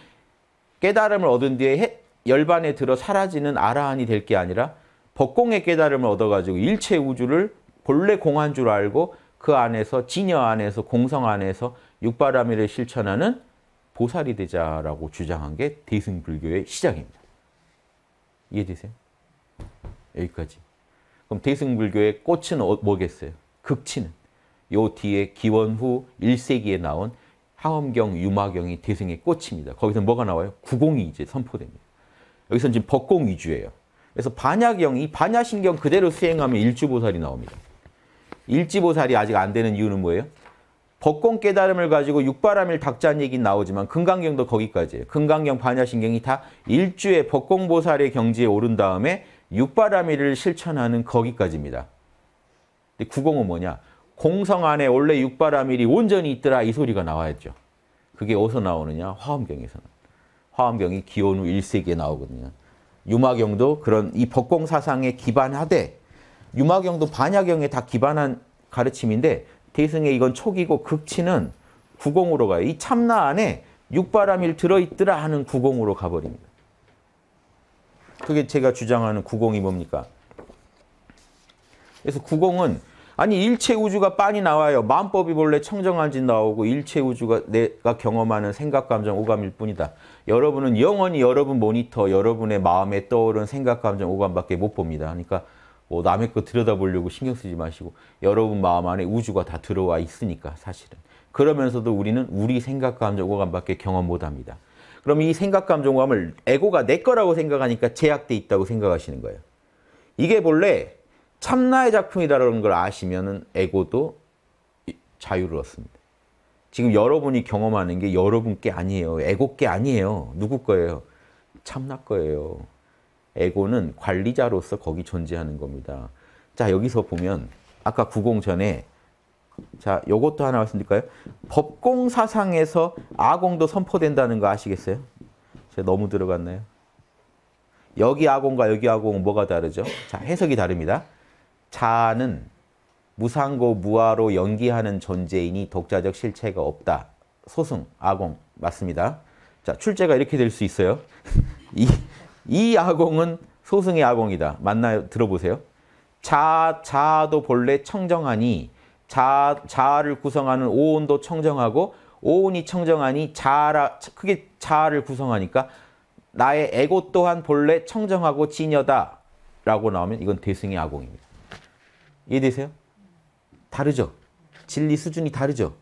깨달음을 얻은 뒤에 열반에 들어 사라지는 아라한이 될 게 아니라 법공의 깨달음을 얻어가지고 일체 우주를 본래 공한 줄 알고 그 안에서 진여 안에서 공성 안에서 육바라밀을 실천하는 보살이 되자라고 주장한 게 대승불교의 시작입니다. 이해되세요? 여기까지. 그럼 대승불교의 꽃은 어, 뭐겠어요? 극치는. 요 뒤에 기원후 1세기에 나온 하엄경, 유마경이 대승의 꽃입니다. 거기서 뭐가 나와요? 구공이 이제 선포됩니다. 여기서 지금 법공 위주예요. 그래서 반야경이 반야신경 그대로 수행하면 일주보살이 나옵니다. 일지보살이 아직 안 되는 이유는 뭐예요? 법공 깨달음을 가지고 육바람일 닥자는 얘기 나오지만 금강경도 거기까지예요. 금강경, 반야신경이 다 일주의 법공보살의 경지에 오른 다음에 육바람일을 실천하는 거기까지입니다. 근데 구공은 뭐냐? 공성 안에 원래 육바라밀이 온전히 있더라 이 소리가 나와야죠. 그게 어디서 나오느냐? 화엄경에서는. 화엄경이 기원 후 1세기에 나오거든요. 유마경도 그런 이 법공 사상에 기반하되 유마경도 반야경에 다 기반한 가르침인데 대승의 이건 초기고 극치는 구공으로 가요. 이 참나 안에 육바람일 들어있더라 하는 구공으로 가버립니다. 그게 제가 주장하는 구공이 뭡니까? 그래서 구공은 아니 일체 우주가 빤히 나와요. 마음법이 본래 청정한지 나오고 일체 우주가 내가 경험하는 생각, 감정, 오감일 뿐이다. 여러분은 영원히 여러분 모니터, 여러분의 마음에 떠오른 생각, 감정, 오감밖에 못 봅니다. 그러니까 뭐 남의 거 들여다보려고 신경 쓰지 마시고 여러분 마음 안에 우주가 다 들어와 있으니까 사실은. 그러면서도 우리는 우리 생각, 감정, 오감밖에 경험 못합니다. 그럼 이 생각, 감정, 오감을 에고가 내 거라고 생각하니까 제약돼 있다고 생각하시는 거예요. 이게 본래 참나의 작품이다라는 걸 아시면은 에고도 자유를 얻습니다. 지금 여러분이 경험하는 게 여러분 게 아니에요. 에고 게 아니에요. 누구 거예요? 참나 거예요. 에고는 관리자로서 거기 존재하는 겁니다. 자, 여기서 보면 아까 구공 전에 자, 요것도 하나 말씀드릴까요? 법공 사상에서 아공도 선포된다는 거 아시겠어요? 제가 너무 들어갔나요? 여기 아공과 여기 아공 뭐가 다르죠? 자, 해석이 다릅니다. 자아는 무상고 무아로 연기하는 존재이니 독자적 실체가 없다. 소승, 아공, 맞습니다. 자, 출제가 이렇게 될 수 있어요. 이, 이 아공은 소승의 아공이다. 만나요? 들어보세요. 자, 자아도 본래 청정하니 자, 자아를 구성하는 오온도 청정하고 오온이 청정하니 자아라, 그게 자아를 구성하니까 나의 에고 또한 본래 청정하고 진여다 라고 나오면 이건 대승의 아공입니다. 이해되세요? 다르죠? 진리 수준이 다르죠?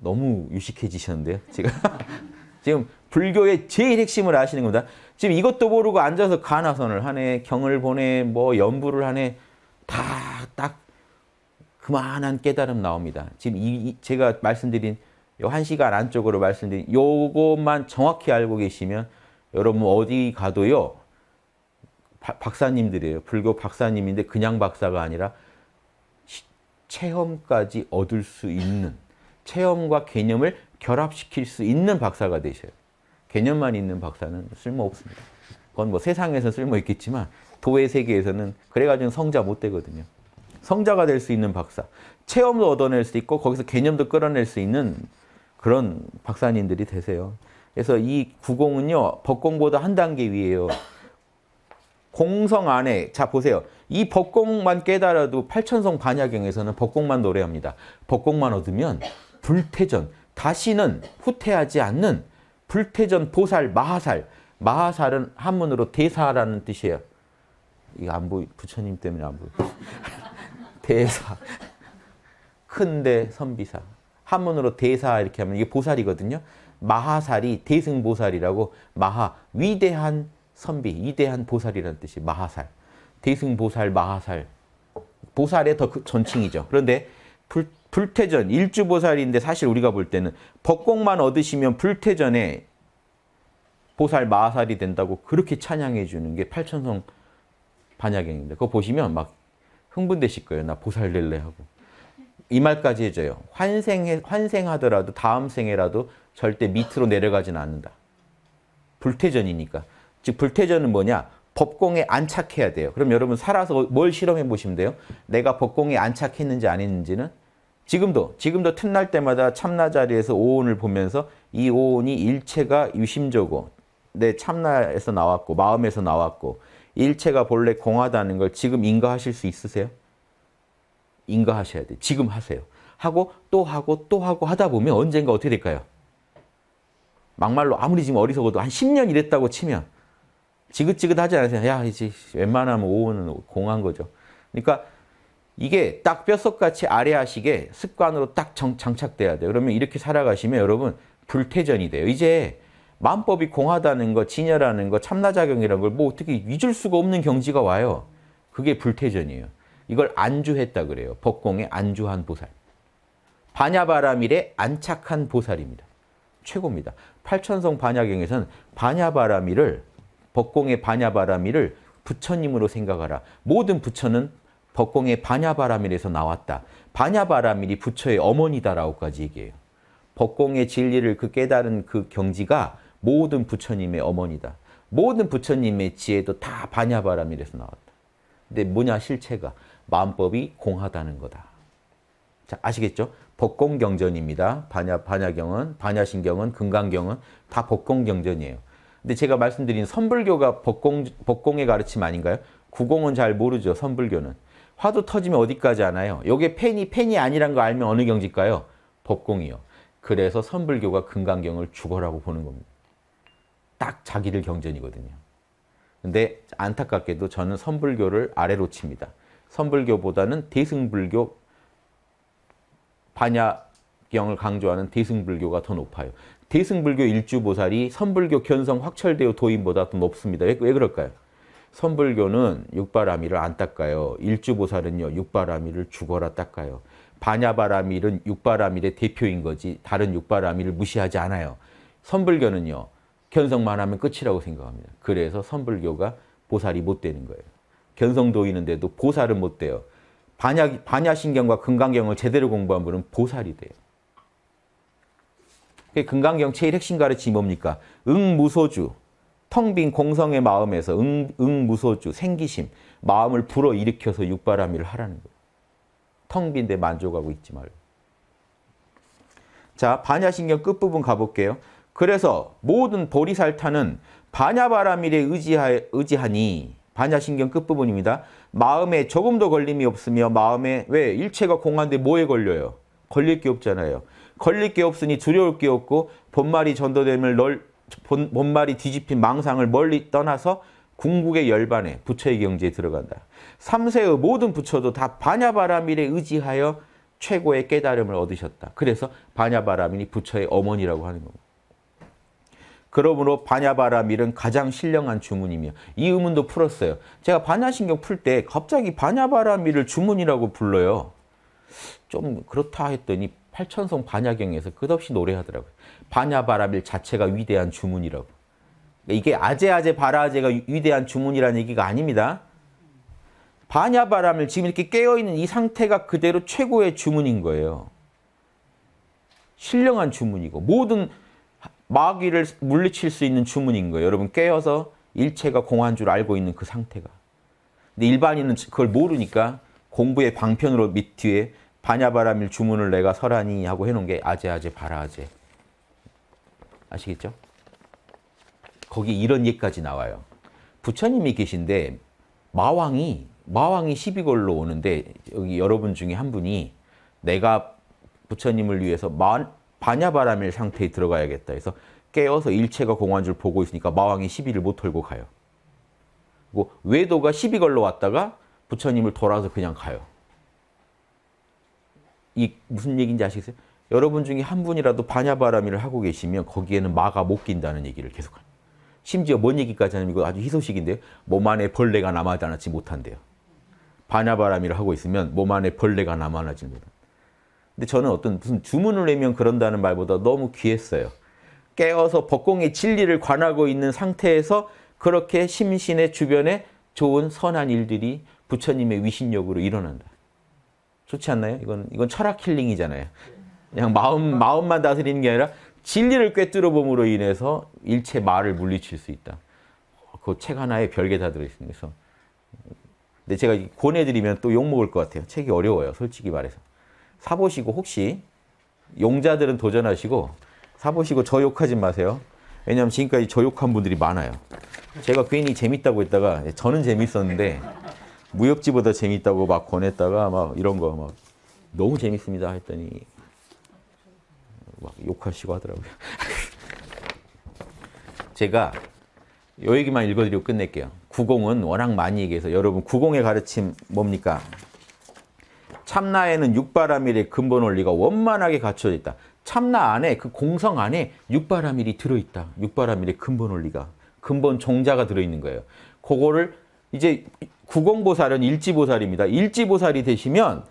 너무 유식해지셨는데요, 제가. 지금 불교의 제일 핵심을 아시는 겁니다. 지금 이것도 모르고 앉아서 가나선을 하네, 경을 보네, 뭐 연부를 하네, 다 딱 그만한 깨달음 나옵니다. 지금 이, 제가 말씀드린 한 시간 안쪽으로 말씀드린 요것만 정확히 알고 계시면 여러분 어디 가도요 바, 박사님들이에요. 불교 박사님인데 그냥 박사가 아니라 시, 체험까지 얻을 수 있는 체험과 개념을 결합시킬 수 있는 박사가 되셔요. 개념만 있는 박사는 쓸모없습니다. 그건 뭐 세상에서 쓸모 있겠지만 도의 세계에서는 그래가지고 성자 못 되거든요. 성자가 될 수 있는 박사, 체험도 얻어낼 수 있고 거기서 개념도 끌어낼 수 있는 그런 박사님들이 되세요. 그래서 이 구공은요, 법공보다 한 단계 위에요. 공성 안에 자 보세요. 이 법공만 깨달아도 팔천성 반야경에서는 법공만 노래합니다. 법공만 얻으면 불태전 다시는 후퇴하지 않는 불태전 보살 마하살 마하살은 한문으로 대사라는 뜻이에요. 이거 안 보이 부처님 때문에 안 보이 대사 큰데 선비사 한문으로 대사 이렇게 하면 이게 보살이거든요. 마하살이 대승보살이라고 마하 위대한 선비, 이대한 보살이라는 뜻이 마하살, 대승보살, 마하살, 보살의 더 그 전칭이죠. 그런데 불, 불태전, 일주보살인데 사실 우리가 볼 때는 법공만 얻으시면 불태전에 보살 마하살이 된다고 그렇게 찬양해 주는 게 팔천성 반야경입니다. 그거 보시면 막 흥분되실 거예요. 나 보살 될래 하고. 이 말까지 해줘요. 환생 해 환생하더라도 다음 생에라도 절대 밑으로 내려가지는 않는다. 불태전이니까. 즉 불태전은 뭐냐? 법공에 안착해야 돼요. 그럼 여러분 살아서 뭘 실험해 보시면 돼요? 내가 법공에 안착했는지 안했지는 지금도 지금도 틈날 때마다 참나 자리에서 오온을 보면서 이 오온이 일체가 유심조고 내 참나에서 나왔고 마음에서 나왔고 일체가 본래 공하다는 걸 지금 인가하실 수 있으세요? 인가하셔야 돼. 지금 하세요. 하고 또 하고 또 하고 하다 보면 언젠가 어떻게 될까요? 막말로 아무리 지금 어리석어도 한 10년 이랬다고 치면 지긋지긋하지 않으세요? 야, 이제 웬만하면 5호는 공한 거죠. 그러니까 이게 딱 뼛속같이 아래하시게 습관으로 딱 정, 장착돼야 돼요. 그러면 이렇게 살아가시면 여러분 불태전이 돼요. 이제 마법이 공하다는 거, 진여라는 거, 참나작용이라는 걸 뭐 어떻게 잊을 수가 없는 경지가 와요. 그게 불태전이에요. 이걸 안주했다 그래요. 법공에 안주한 보살. 반야바라밀에 안착한 보살입니다. 최고입니다. 팔천성 반야경에서는 반야바라밀을 법공의 반야바라밀을 부처님으로 생각하라. 모든 부처는 법공의 반야바라밀에서 나왔다. 반야바라밀이 부처의 어머니다라고까지 얘기해요. 법공의 진리를 그 깨달은 그 경지가 모든 부처님의 어머니다. 모든 부처님의 지혜도 다 반야바라밀에서 나왔다. 근데 뭐냐 실체가 마음법이 공하다는 거다. 자 아시겠죠? 법공경전입니다. 반야, 반야경은, 반야신경은, 금강경은 다 법공경전이에요. 근데 제가 말씀드린 선불교가 법공, 법공의 가르침 아닌가요? 구공은 잘 모르죠, 선불교는. 화두 터지면 어디까지 하나요? 요게 펜이 펜이 아니란 거 알면 어느 경지일까요? 법공이요. 그래서 선불교가 금강경을 죽어라고 보는 겁니다. 딱 자기들 경전이거든요. 근데 안타깝게도 저는 선불교를 아래로 칩니다. 선불교보다는 대승불교, 반야경을 강조하는 대승불교가 더 높아요. 대승불교 일주보살이 선불교 견성 확철대오 도인보다 더 높습니다. 왜, 왜 그럴까요? 선불교는 육바라미를 안 닦아요. 일주보살은요 육바라미를 죽어라 닦아요. 반야바라밀은 육바라밀의 대표인 거지 다른 육바라밀을 무시하지 않아요. 선불교는요 견성만 하면 끝이라고 생각합니다. 그래서 선불교가 보살이 못 되는 거예요. 견성도인인데도 보살은 못 돼요. 반야, 반야신경과 금강경을 제대로 공부한 분은 보살이 돼요. 그 금강경체의 핵심 가르침이 뭡니까? 응무소주, 텅빈 공성의 마음에서 응, 응무소주, 생기심, 마음을 불어일으켜서 육바라밀을 하라는 거예요. 텅 빈데 만족하고 있지 말고. 자, 반야신경 끝부분 가볼게요. 그래서 모든 보리살타는 반야바라밀에 의지하, 의지하니 반야신경 끝부분입니다. 마음에 조금도 걸림이 없으며 마음에 왜 일체가 공한데 뭐에 걸려요? 걸릴 게 없잖아요. 걸릴 게 없으니 두려울 게 없고 본말이 전도됨을 널 본, 본말이 뒤집힌 망상을 멀리 떠나서 궁극의 열반에 부처의 경지에 들어간다. 삼세의 모든 부처도 다 반야바라밀에 의지하여 최고의 깨달음을 얻으셨다. 그래서 반야바라밀이 부처의 어머니라고 하는 겁니다. 그러므로 반야바라밀은 가장 신령한 주문이며 이 의문도 풀었어요. 제가 반야신경 풀 때 갑자기 반야바라밀을 주문이라고 불러요. 좀 그렇다 했더니 팔천송 반야경에서 끝없이 노래하더라고요. 반야바라밀 자체가 위대한 주문이라고. 그러니까 이게 아제아제 바라아제가 위대한 주문이라는 얘기가 아닙니다. 반야바라밀 지금 이렇게 깨어있는 이 상태가 그대로 최고의 주문인 거예요. 신령한 주문이고 모든 마귀를 물리칠 수 있는 주문인 거예요. 여러분 깨어서 일체가 공한 줄 알고 있는 그 상태가. 근데 일반인은 그걸 모르니까 공부의 방편으로 밑 뒤에 바냐바라밀 주문을 내가 설하니 하고 해놓은 게아재아재바라아재 아시겠죠? 거기 이런 예까지 나와요. 부처님이 계신데 마왕이 마왕이 시비걸로 오는데 여기 여러분 중에 한 분이 내가 부처님을 위해서 마, 바바라밀 상태에 들어가야겠다 해서 깨어서 일체가 공한 줄 보고 있으니까 마왕이 시비를 못 털고 가요. 그리고 외도가 시비 걸러 왔다가 부처님을 돌아서 그냥 가요. 이 무슨 얘기인지 아시겠어요? 여러분 중에 한 분이라도 반야바람이를 하고 계시면 거기에는 마가 못 낀다는 얘기를 계속합니다. 심지어 뭔 얘기까지 하냐면 이거 아주 희소식인데 몸 안에 벌레가 남아나지 못한대요. 반야바람이를 하고 있으면 몸 안에 벌레가 남아나지 못한 근데 저는 어떤 무슨 주문을 내면 그런다는 말보다 너무 귀했어요. 깨어서 법공의 진리를 관하고 있는 상태에서 그렇게 심신의 주변에 좋은 선한 일들이 부처님의 위신력으로 일어난다. 좋지 않나요? 이건 이건 철학 힐링이잖아요. 그냥 마음 마음만 다스리는 게 아니라 진리를 꿰뚫어 봄으로 인해서 일체 말을 물리칠 수 있다. 그 책 하나에 별게 다 들어있습니다. 근데 제가 권해드리면 또 욕먹을 것 같아요. 책이 어려워요. 솔직히 말해서. 사보시고 혹시 용자들은 도전하시고 사보시고 저 욕하지 마세요. 왜냐하면 지금까지 저 욕한 분들이 많아요. 제가 괜히 재밌다고 했다가 예, 저는 재밌었는데 무협지보다 재밌다고 막 권했다가 막 이런 거 막 너무 재밌습니다 했더니 막 욕하시고 하더라고요. 제가 요 얘기만 읽어드리고 끝낼게요. 구공은 워낙 많이 얘기해서 여러분 구공의 가르침 뭡니까? 참나에는 육바라밀의 근본 원리가 원만하게 갖춰져 있다. 참나 안에 그 공성 안에 육바라밀이 들어있다. 육바라밀의 근본 원리가 근본 종자가 들어있는 거예요. 그거를 이제 구공보살은 일지보살입니다. 일지보살이 되시면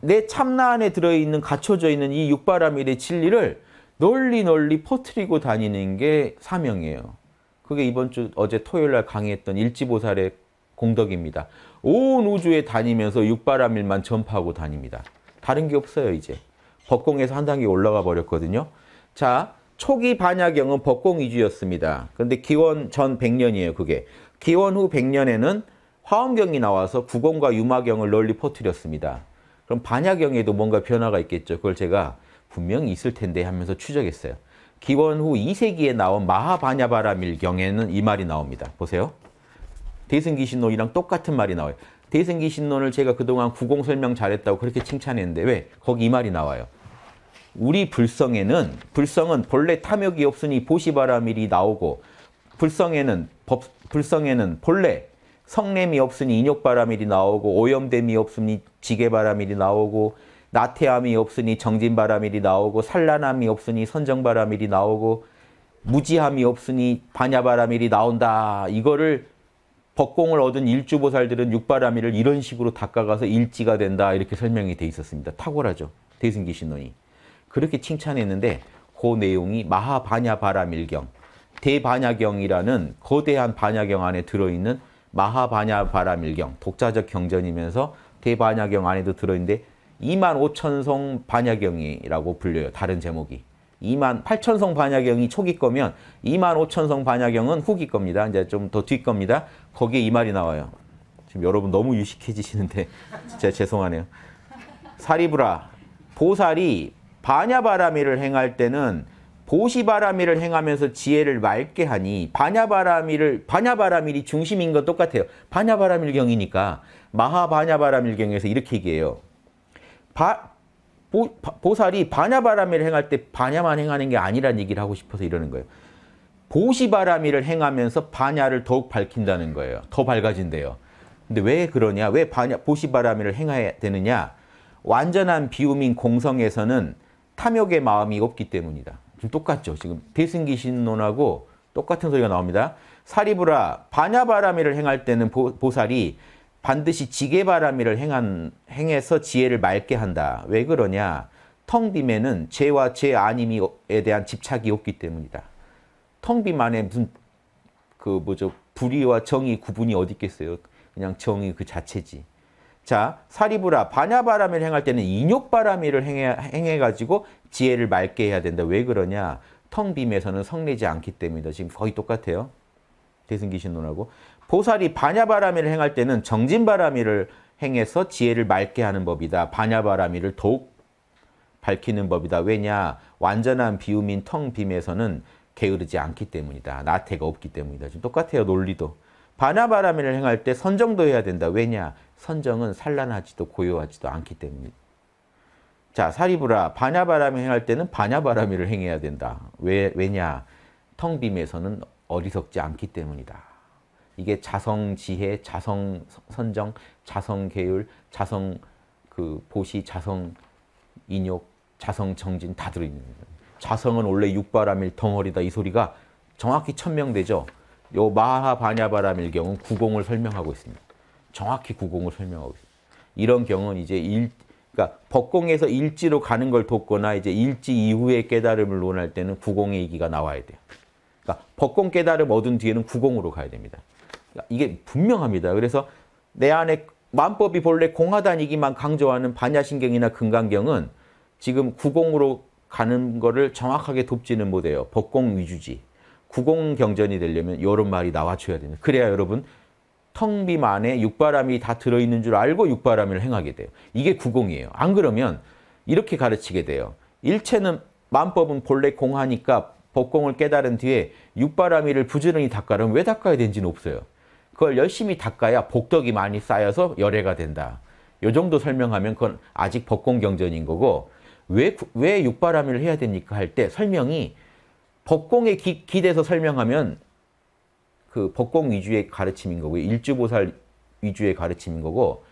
내 참나 안에 들어있는 갖춰져 있는 이 육바라밀의 진리를 널리 널리 퍼뜨리고 다니는 게 사명이에요. 그게 이번 주 어제 토요일 날 강의했던 일지보살의 공덕입니다. 온 우주에 다니면서 육바라밀만 전파하고 다닙니다. 다른 게 없어요, 이제. 법공에서 한 단계 올라가 버렸거든요. 자, 초기 반야경은 법공 위주였습니다. 근데 기원 전 100년이에요, 그게. 기원 후 100년에는 화엄경이 나와서 구공과 유마경을 널리 퍼뜨렸습니다. 그럼 반야경에도 뭔가 변화가 있겠죠. 그걸 제가 분명히 있을 텐데 하면서 추적했어요. 기원 후 2세기에 나온 마하반야바라밀경에는이 말이 나옵니다. 보세요. 대승기신론이랑 똑같은 말이 나와요. 대승기신론을 제가 그동안 구공 설명 잘했다고 그렇게 칭찬했는데 왜? 거기 이 말이 나와요. 우리 불성에는 불성은 본래 탐욕이 없으니 보시바라밀이 나오고 불성에는 법, 불성에는 본래 성냄이 없으니 인욕바람일이 나오고 오염됨이 없으니 지게바람일이 나오고 나태함이 없으니 정진바람일이 나오고 산란함이 없으니 선정바람일이 나오고 무지함이 없으니 반야바람일이 나온다. 이거를 법공을 얻은 일주보살들은 육바람일을 이런 식으로 닦아가서 일지가 된다. 이렇게 설명이 돼 있었습니다. 탁월하죠. 대승기 신론이. 그렇게 칭찬했는데 그 내용이 마하반야바람일경, 대반야경이라는 거대한 반야경 안에 들어있는 마하바냐 바라밀경 독자적 경전이면서 대반야경 안에도 들어있는데 2만 5천성 반야경이라고 불려요. 다른 제목이. 2만 8천성 반야경이 초기 거면 2만 5천성 반야경은 후기 겁니다. 이제 좀 더 뒤 겁니다. 거기에 이 말이 나와요. 지금 여러분 너무 유식해지시는데 진짜 죄송하네요. 사리브라 보살이 반야바라밀을 행할 때는 보시바라밀를 행하면서 지혜를 맑게 하니 반야바라밀를반야바라밀이 중심인 것 똑같아요. 반야바라밀경이니까마하반야바라밀경에서 이렇게 얘기해요. 바, 보, 보 살이 반야바라밀을 행할 때반야만 행하는 게아니라는 얘기를 하고 싶어서 이러는 거예요. 보시바라밀를 행하면서 반야를 더욱 밝힌다는 거예요. 더 밝아진대요. 근데 왜 그러냐? 왜 반야 보시바라밀를 행해야 되느냐? 완전한 비움인 공성에서는 탐욕의 마음이 없기 때문이다. 지금 똑같죠. 지금 대승기신론하고 똑같은 소리가 나옵니다. 사리브라 반야바라미를 행할 때는 보, 보살이 반드시 지게바라미를 행한, 행해서 지혜를 맑게 한다. 왜 그러냐? 텅빔에는 죄와 죄 아님에 대한 집착이 없기 때문이다. 텅빔 안에 무슨 그 뭐죠 불의와 정의 구분이 어디 있겠어요? 그냥 정의 그 자체지. 자, 사리부라반야바람을 행할 때는 인욕바람이를 행해, 행해가지고 지혜를 맑게 해야 된다. 왜 그러냐? 텅 빔에서는 성내지 않기 때문이다. 지금 거의 똑같아요. 대승기신론하고. 보살이 반야바람이를 행할 때는 정진바람이를 행해서 지혜를 맑게 하는 법이다. 반야바람이를 더욱 밝히는 법이다. 왜냐? 완전한 비움인 텅 빔에서는 게으르지 않기 때문이다. 나태가 없기 때문이다. 지금 똑같아요. 논리도. 바나바라밀을 행할 때 선정도 해야 된다. 왜냐? 선정은 산란하지도 고요하지도 않기 때문입니다. 자, 사리브라 바냐바람을 행할 때는 바냐바람이를 행해야 된다. 왜, 왜냐? 텅 빔에서는 어리석지 않기 때문이다. 이게 자성 지혜, 자성 선정, 자성 계율, 자성 그 보시, 자성 인욕, 자성 정진 다 들어있는 거예요. 자성은 원래 육바람일 덩어리다 이 소리가 정확히 천명되죠. 요 마하 바냐바람일 경우는 구공을 설명하고 있습니다. 정확히 구공을 설명하고 있습니다. 이런 경우는 이제 일, 그러니까 법공에서 일지로 가는 걸 돕거나 이제 일지 이후의 깨달음을 논할 때는 구공의 얘기가 나와야 돼요. 그러니까 법공 깨달음 얻은 뒤에는 구공으로 가야 됩니다. 그러니까 이게 분명합니다. 그래서 내 안에 만법이 본래 공하다니기만 강조하는 반야신경이나 금강경은 지금 구공으로 가는 거를 정확하게 돕지는 못해요. 법공 위주지. 구공경전이 되려면 이런 말이 나와줘야 됩니다. 그래야 여러분 텅빔 안에 육바람이 다 들어있는 줄 알고 육바람을 행하게 돼요. 이게 구공이에요. 안 그러면 이렇게 가르치게 돼요. 일체는 만법은 본래 공하니까 법공을 깨달은 뒤에 육바람이를 부지런히 닦아라면 왜 닦아야 되는지는 없어요. 그걸 열심히 닦아야 복덕이 많이 쌓여서 열애가 된다. 요 정도 설명하면 그건 아직 법공경전인 거고 왜, 왜 육바람이를 해야 됩니까 할 때 설명이 법공에 기, 대서 설명하면 그 법공 위주의 가르침인 거고 일주보살 위주의 가르침인 거고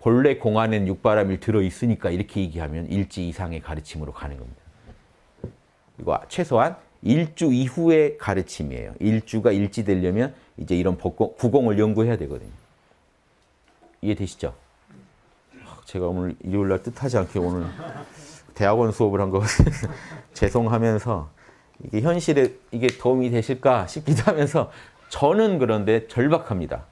본래 공안엔 육바람일 들어있으니까 이렇게 얘기하면 일지 이상의 가르침으로 가는 겁니다. 이거 최소한 일주 이후의 가르침이에요. 일주가 일지 되려면 이제 이런 법공, 구공을 연구해야 되거든요. 이해되시죠? 아, 제가 오늘 일요일날 뜻하지 않게 오늘 대학원 수업을 한것 죄송하면서 이게 현실에 이게 도움이 되실까 싶기도 하면서 저는 그런데 절박합니다.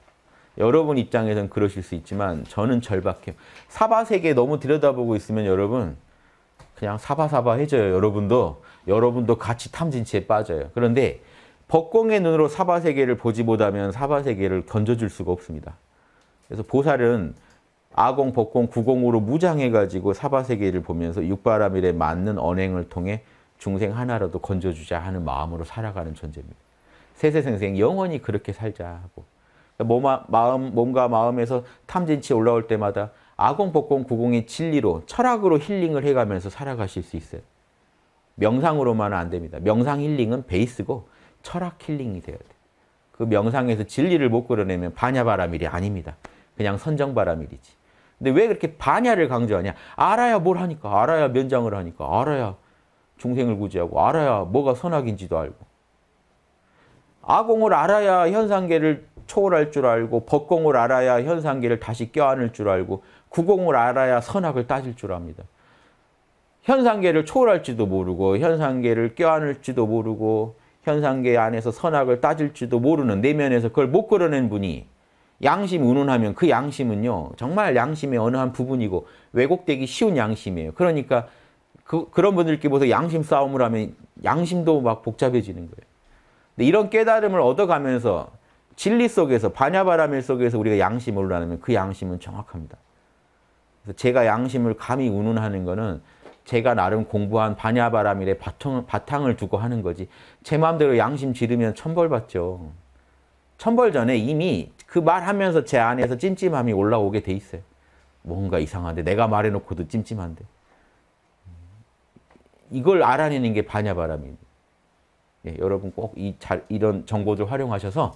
여러분 입장에선 그러실 수 있지만 저는 절박해요. 사바세계 너무 들여다보고 있으면 여러분 그냥 사바사바해져요. 여러분도 여러분도 같이 탐진치에 빠져요. 그런데 법공의 눈으로 사바세계를 보지 못하면 사바세계를 건져줄 수가 없습니다. 그래서 보살은 아공, 법공, 구공으로 무장해가지고 사바세계를 보면서 육바라밀에 맞는 언행을 통해 중생 하나라도 건져주자 하는 마음으로 살아가는 존재입니다. 세세생생 영원히 그렇게 살자 하고 그러니까 몸 마음, 몸과 마음에서 탐진치 올라올 때마다 아공, 복공, 구공이 진리로 철학으로 힐링을 해가면서 살아가실 수 있어요. 명상으로만은 안 됩니다. 명상 힐링은 베이스고 철학 힐링이 되야 돼요. 그 명상에서 진리를 못 끌어내면 반야바라밀이 아닙니다. 그냥 선정바라밀이지. 근데 왜 그렇게 반야를 강조하냐? 알아야 뭘 하니까, 알아야 면장을 하니까, 알아야 중생을 구제하고 알아야 뭐가 선악인지도 알고 아공을 알아야 현상계를 초월할 줄 알고 법공을 알아야 현상계를 다시 껴안을 줄 알고 구공을 알아야 선악을 따질 줄 압니다. 현상계를 초월할지도 모르고 현상계를 껴안을지도 모르고 현상계 안에서 선악을 따질지도 모르는 내면에서 그걸 못 걸어낸 분이 양심 운운하면 그 양심은요 정말 양심의 어느 한 부분이고 왜곡되기 쉬운 양심이에요. 그러니까 그, 그런 분들끼리부 양심 싸움을 하면 양심도 막 복잡해지는 거예요. 근데 이런 깨달음을 얻어가면서 진리 속에서 반야바라밀 속에서 우리가 양심을 나누면 그 양심은 정확합니다. 그래서 제가 양심을 감히 운운하는 거는 제가 나름 공부한 반야바라밀의 바탕, 바탕을 두고 하는 거지 제 마음대로 양심 지르면 천벌 받죠. 천벌 전에 이미 그 말하면서 제 안에서 찜찜함이 올라오게 돼 있어요. 뭔가 이상한데 내가 말해놓고도 찜찜한데. 이걸 알아내는 게 반야바람입니다. 예, 여러분 꼭이 이런 정보들 활용하셔서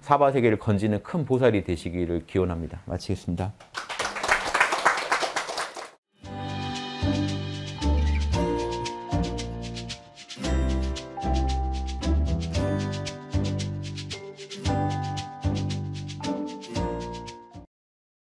사바세계를 건지는 큰 보살이 되시기를 기원합니다. 마치겠습니다.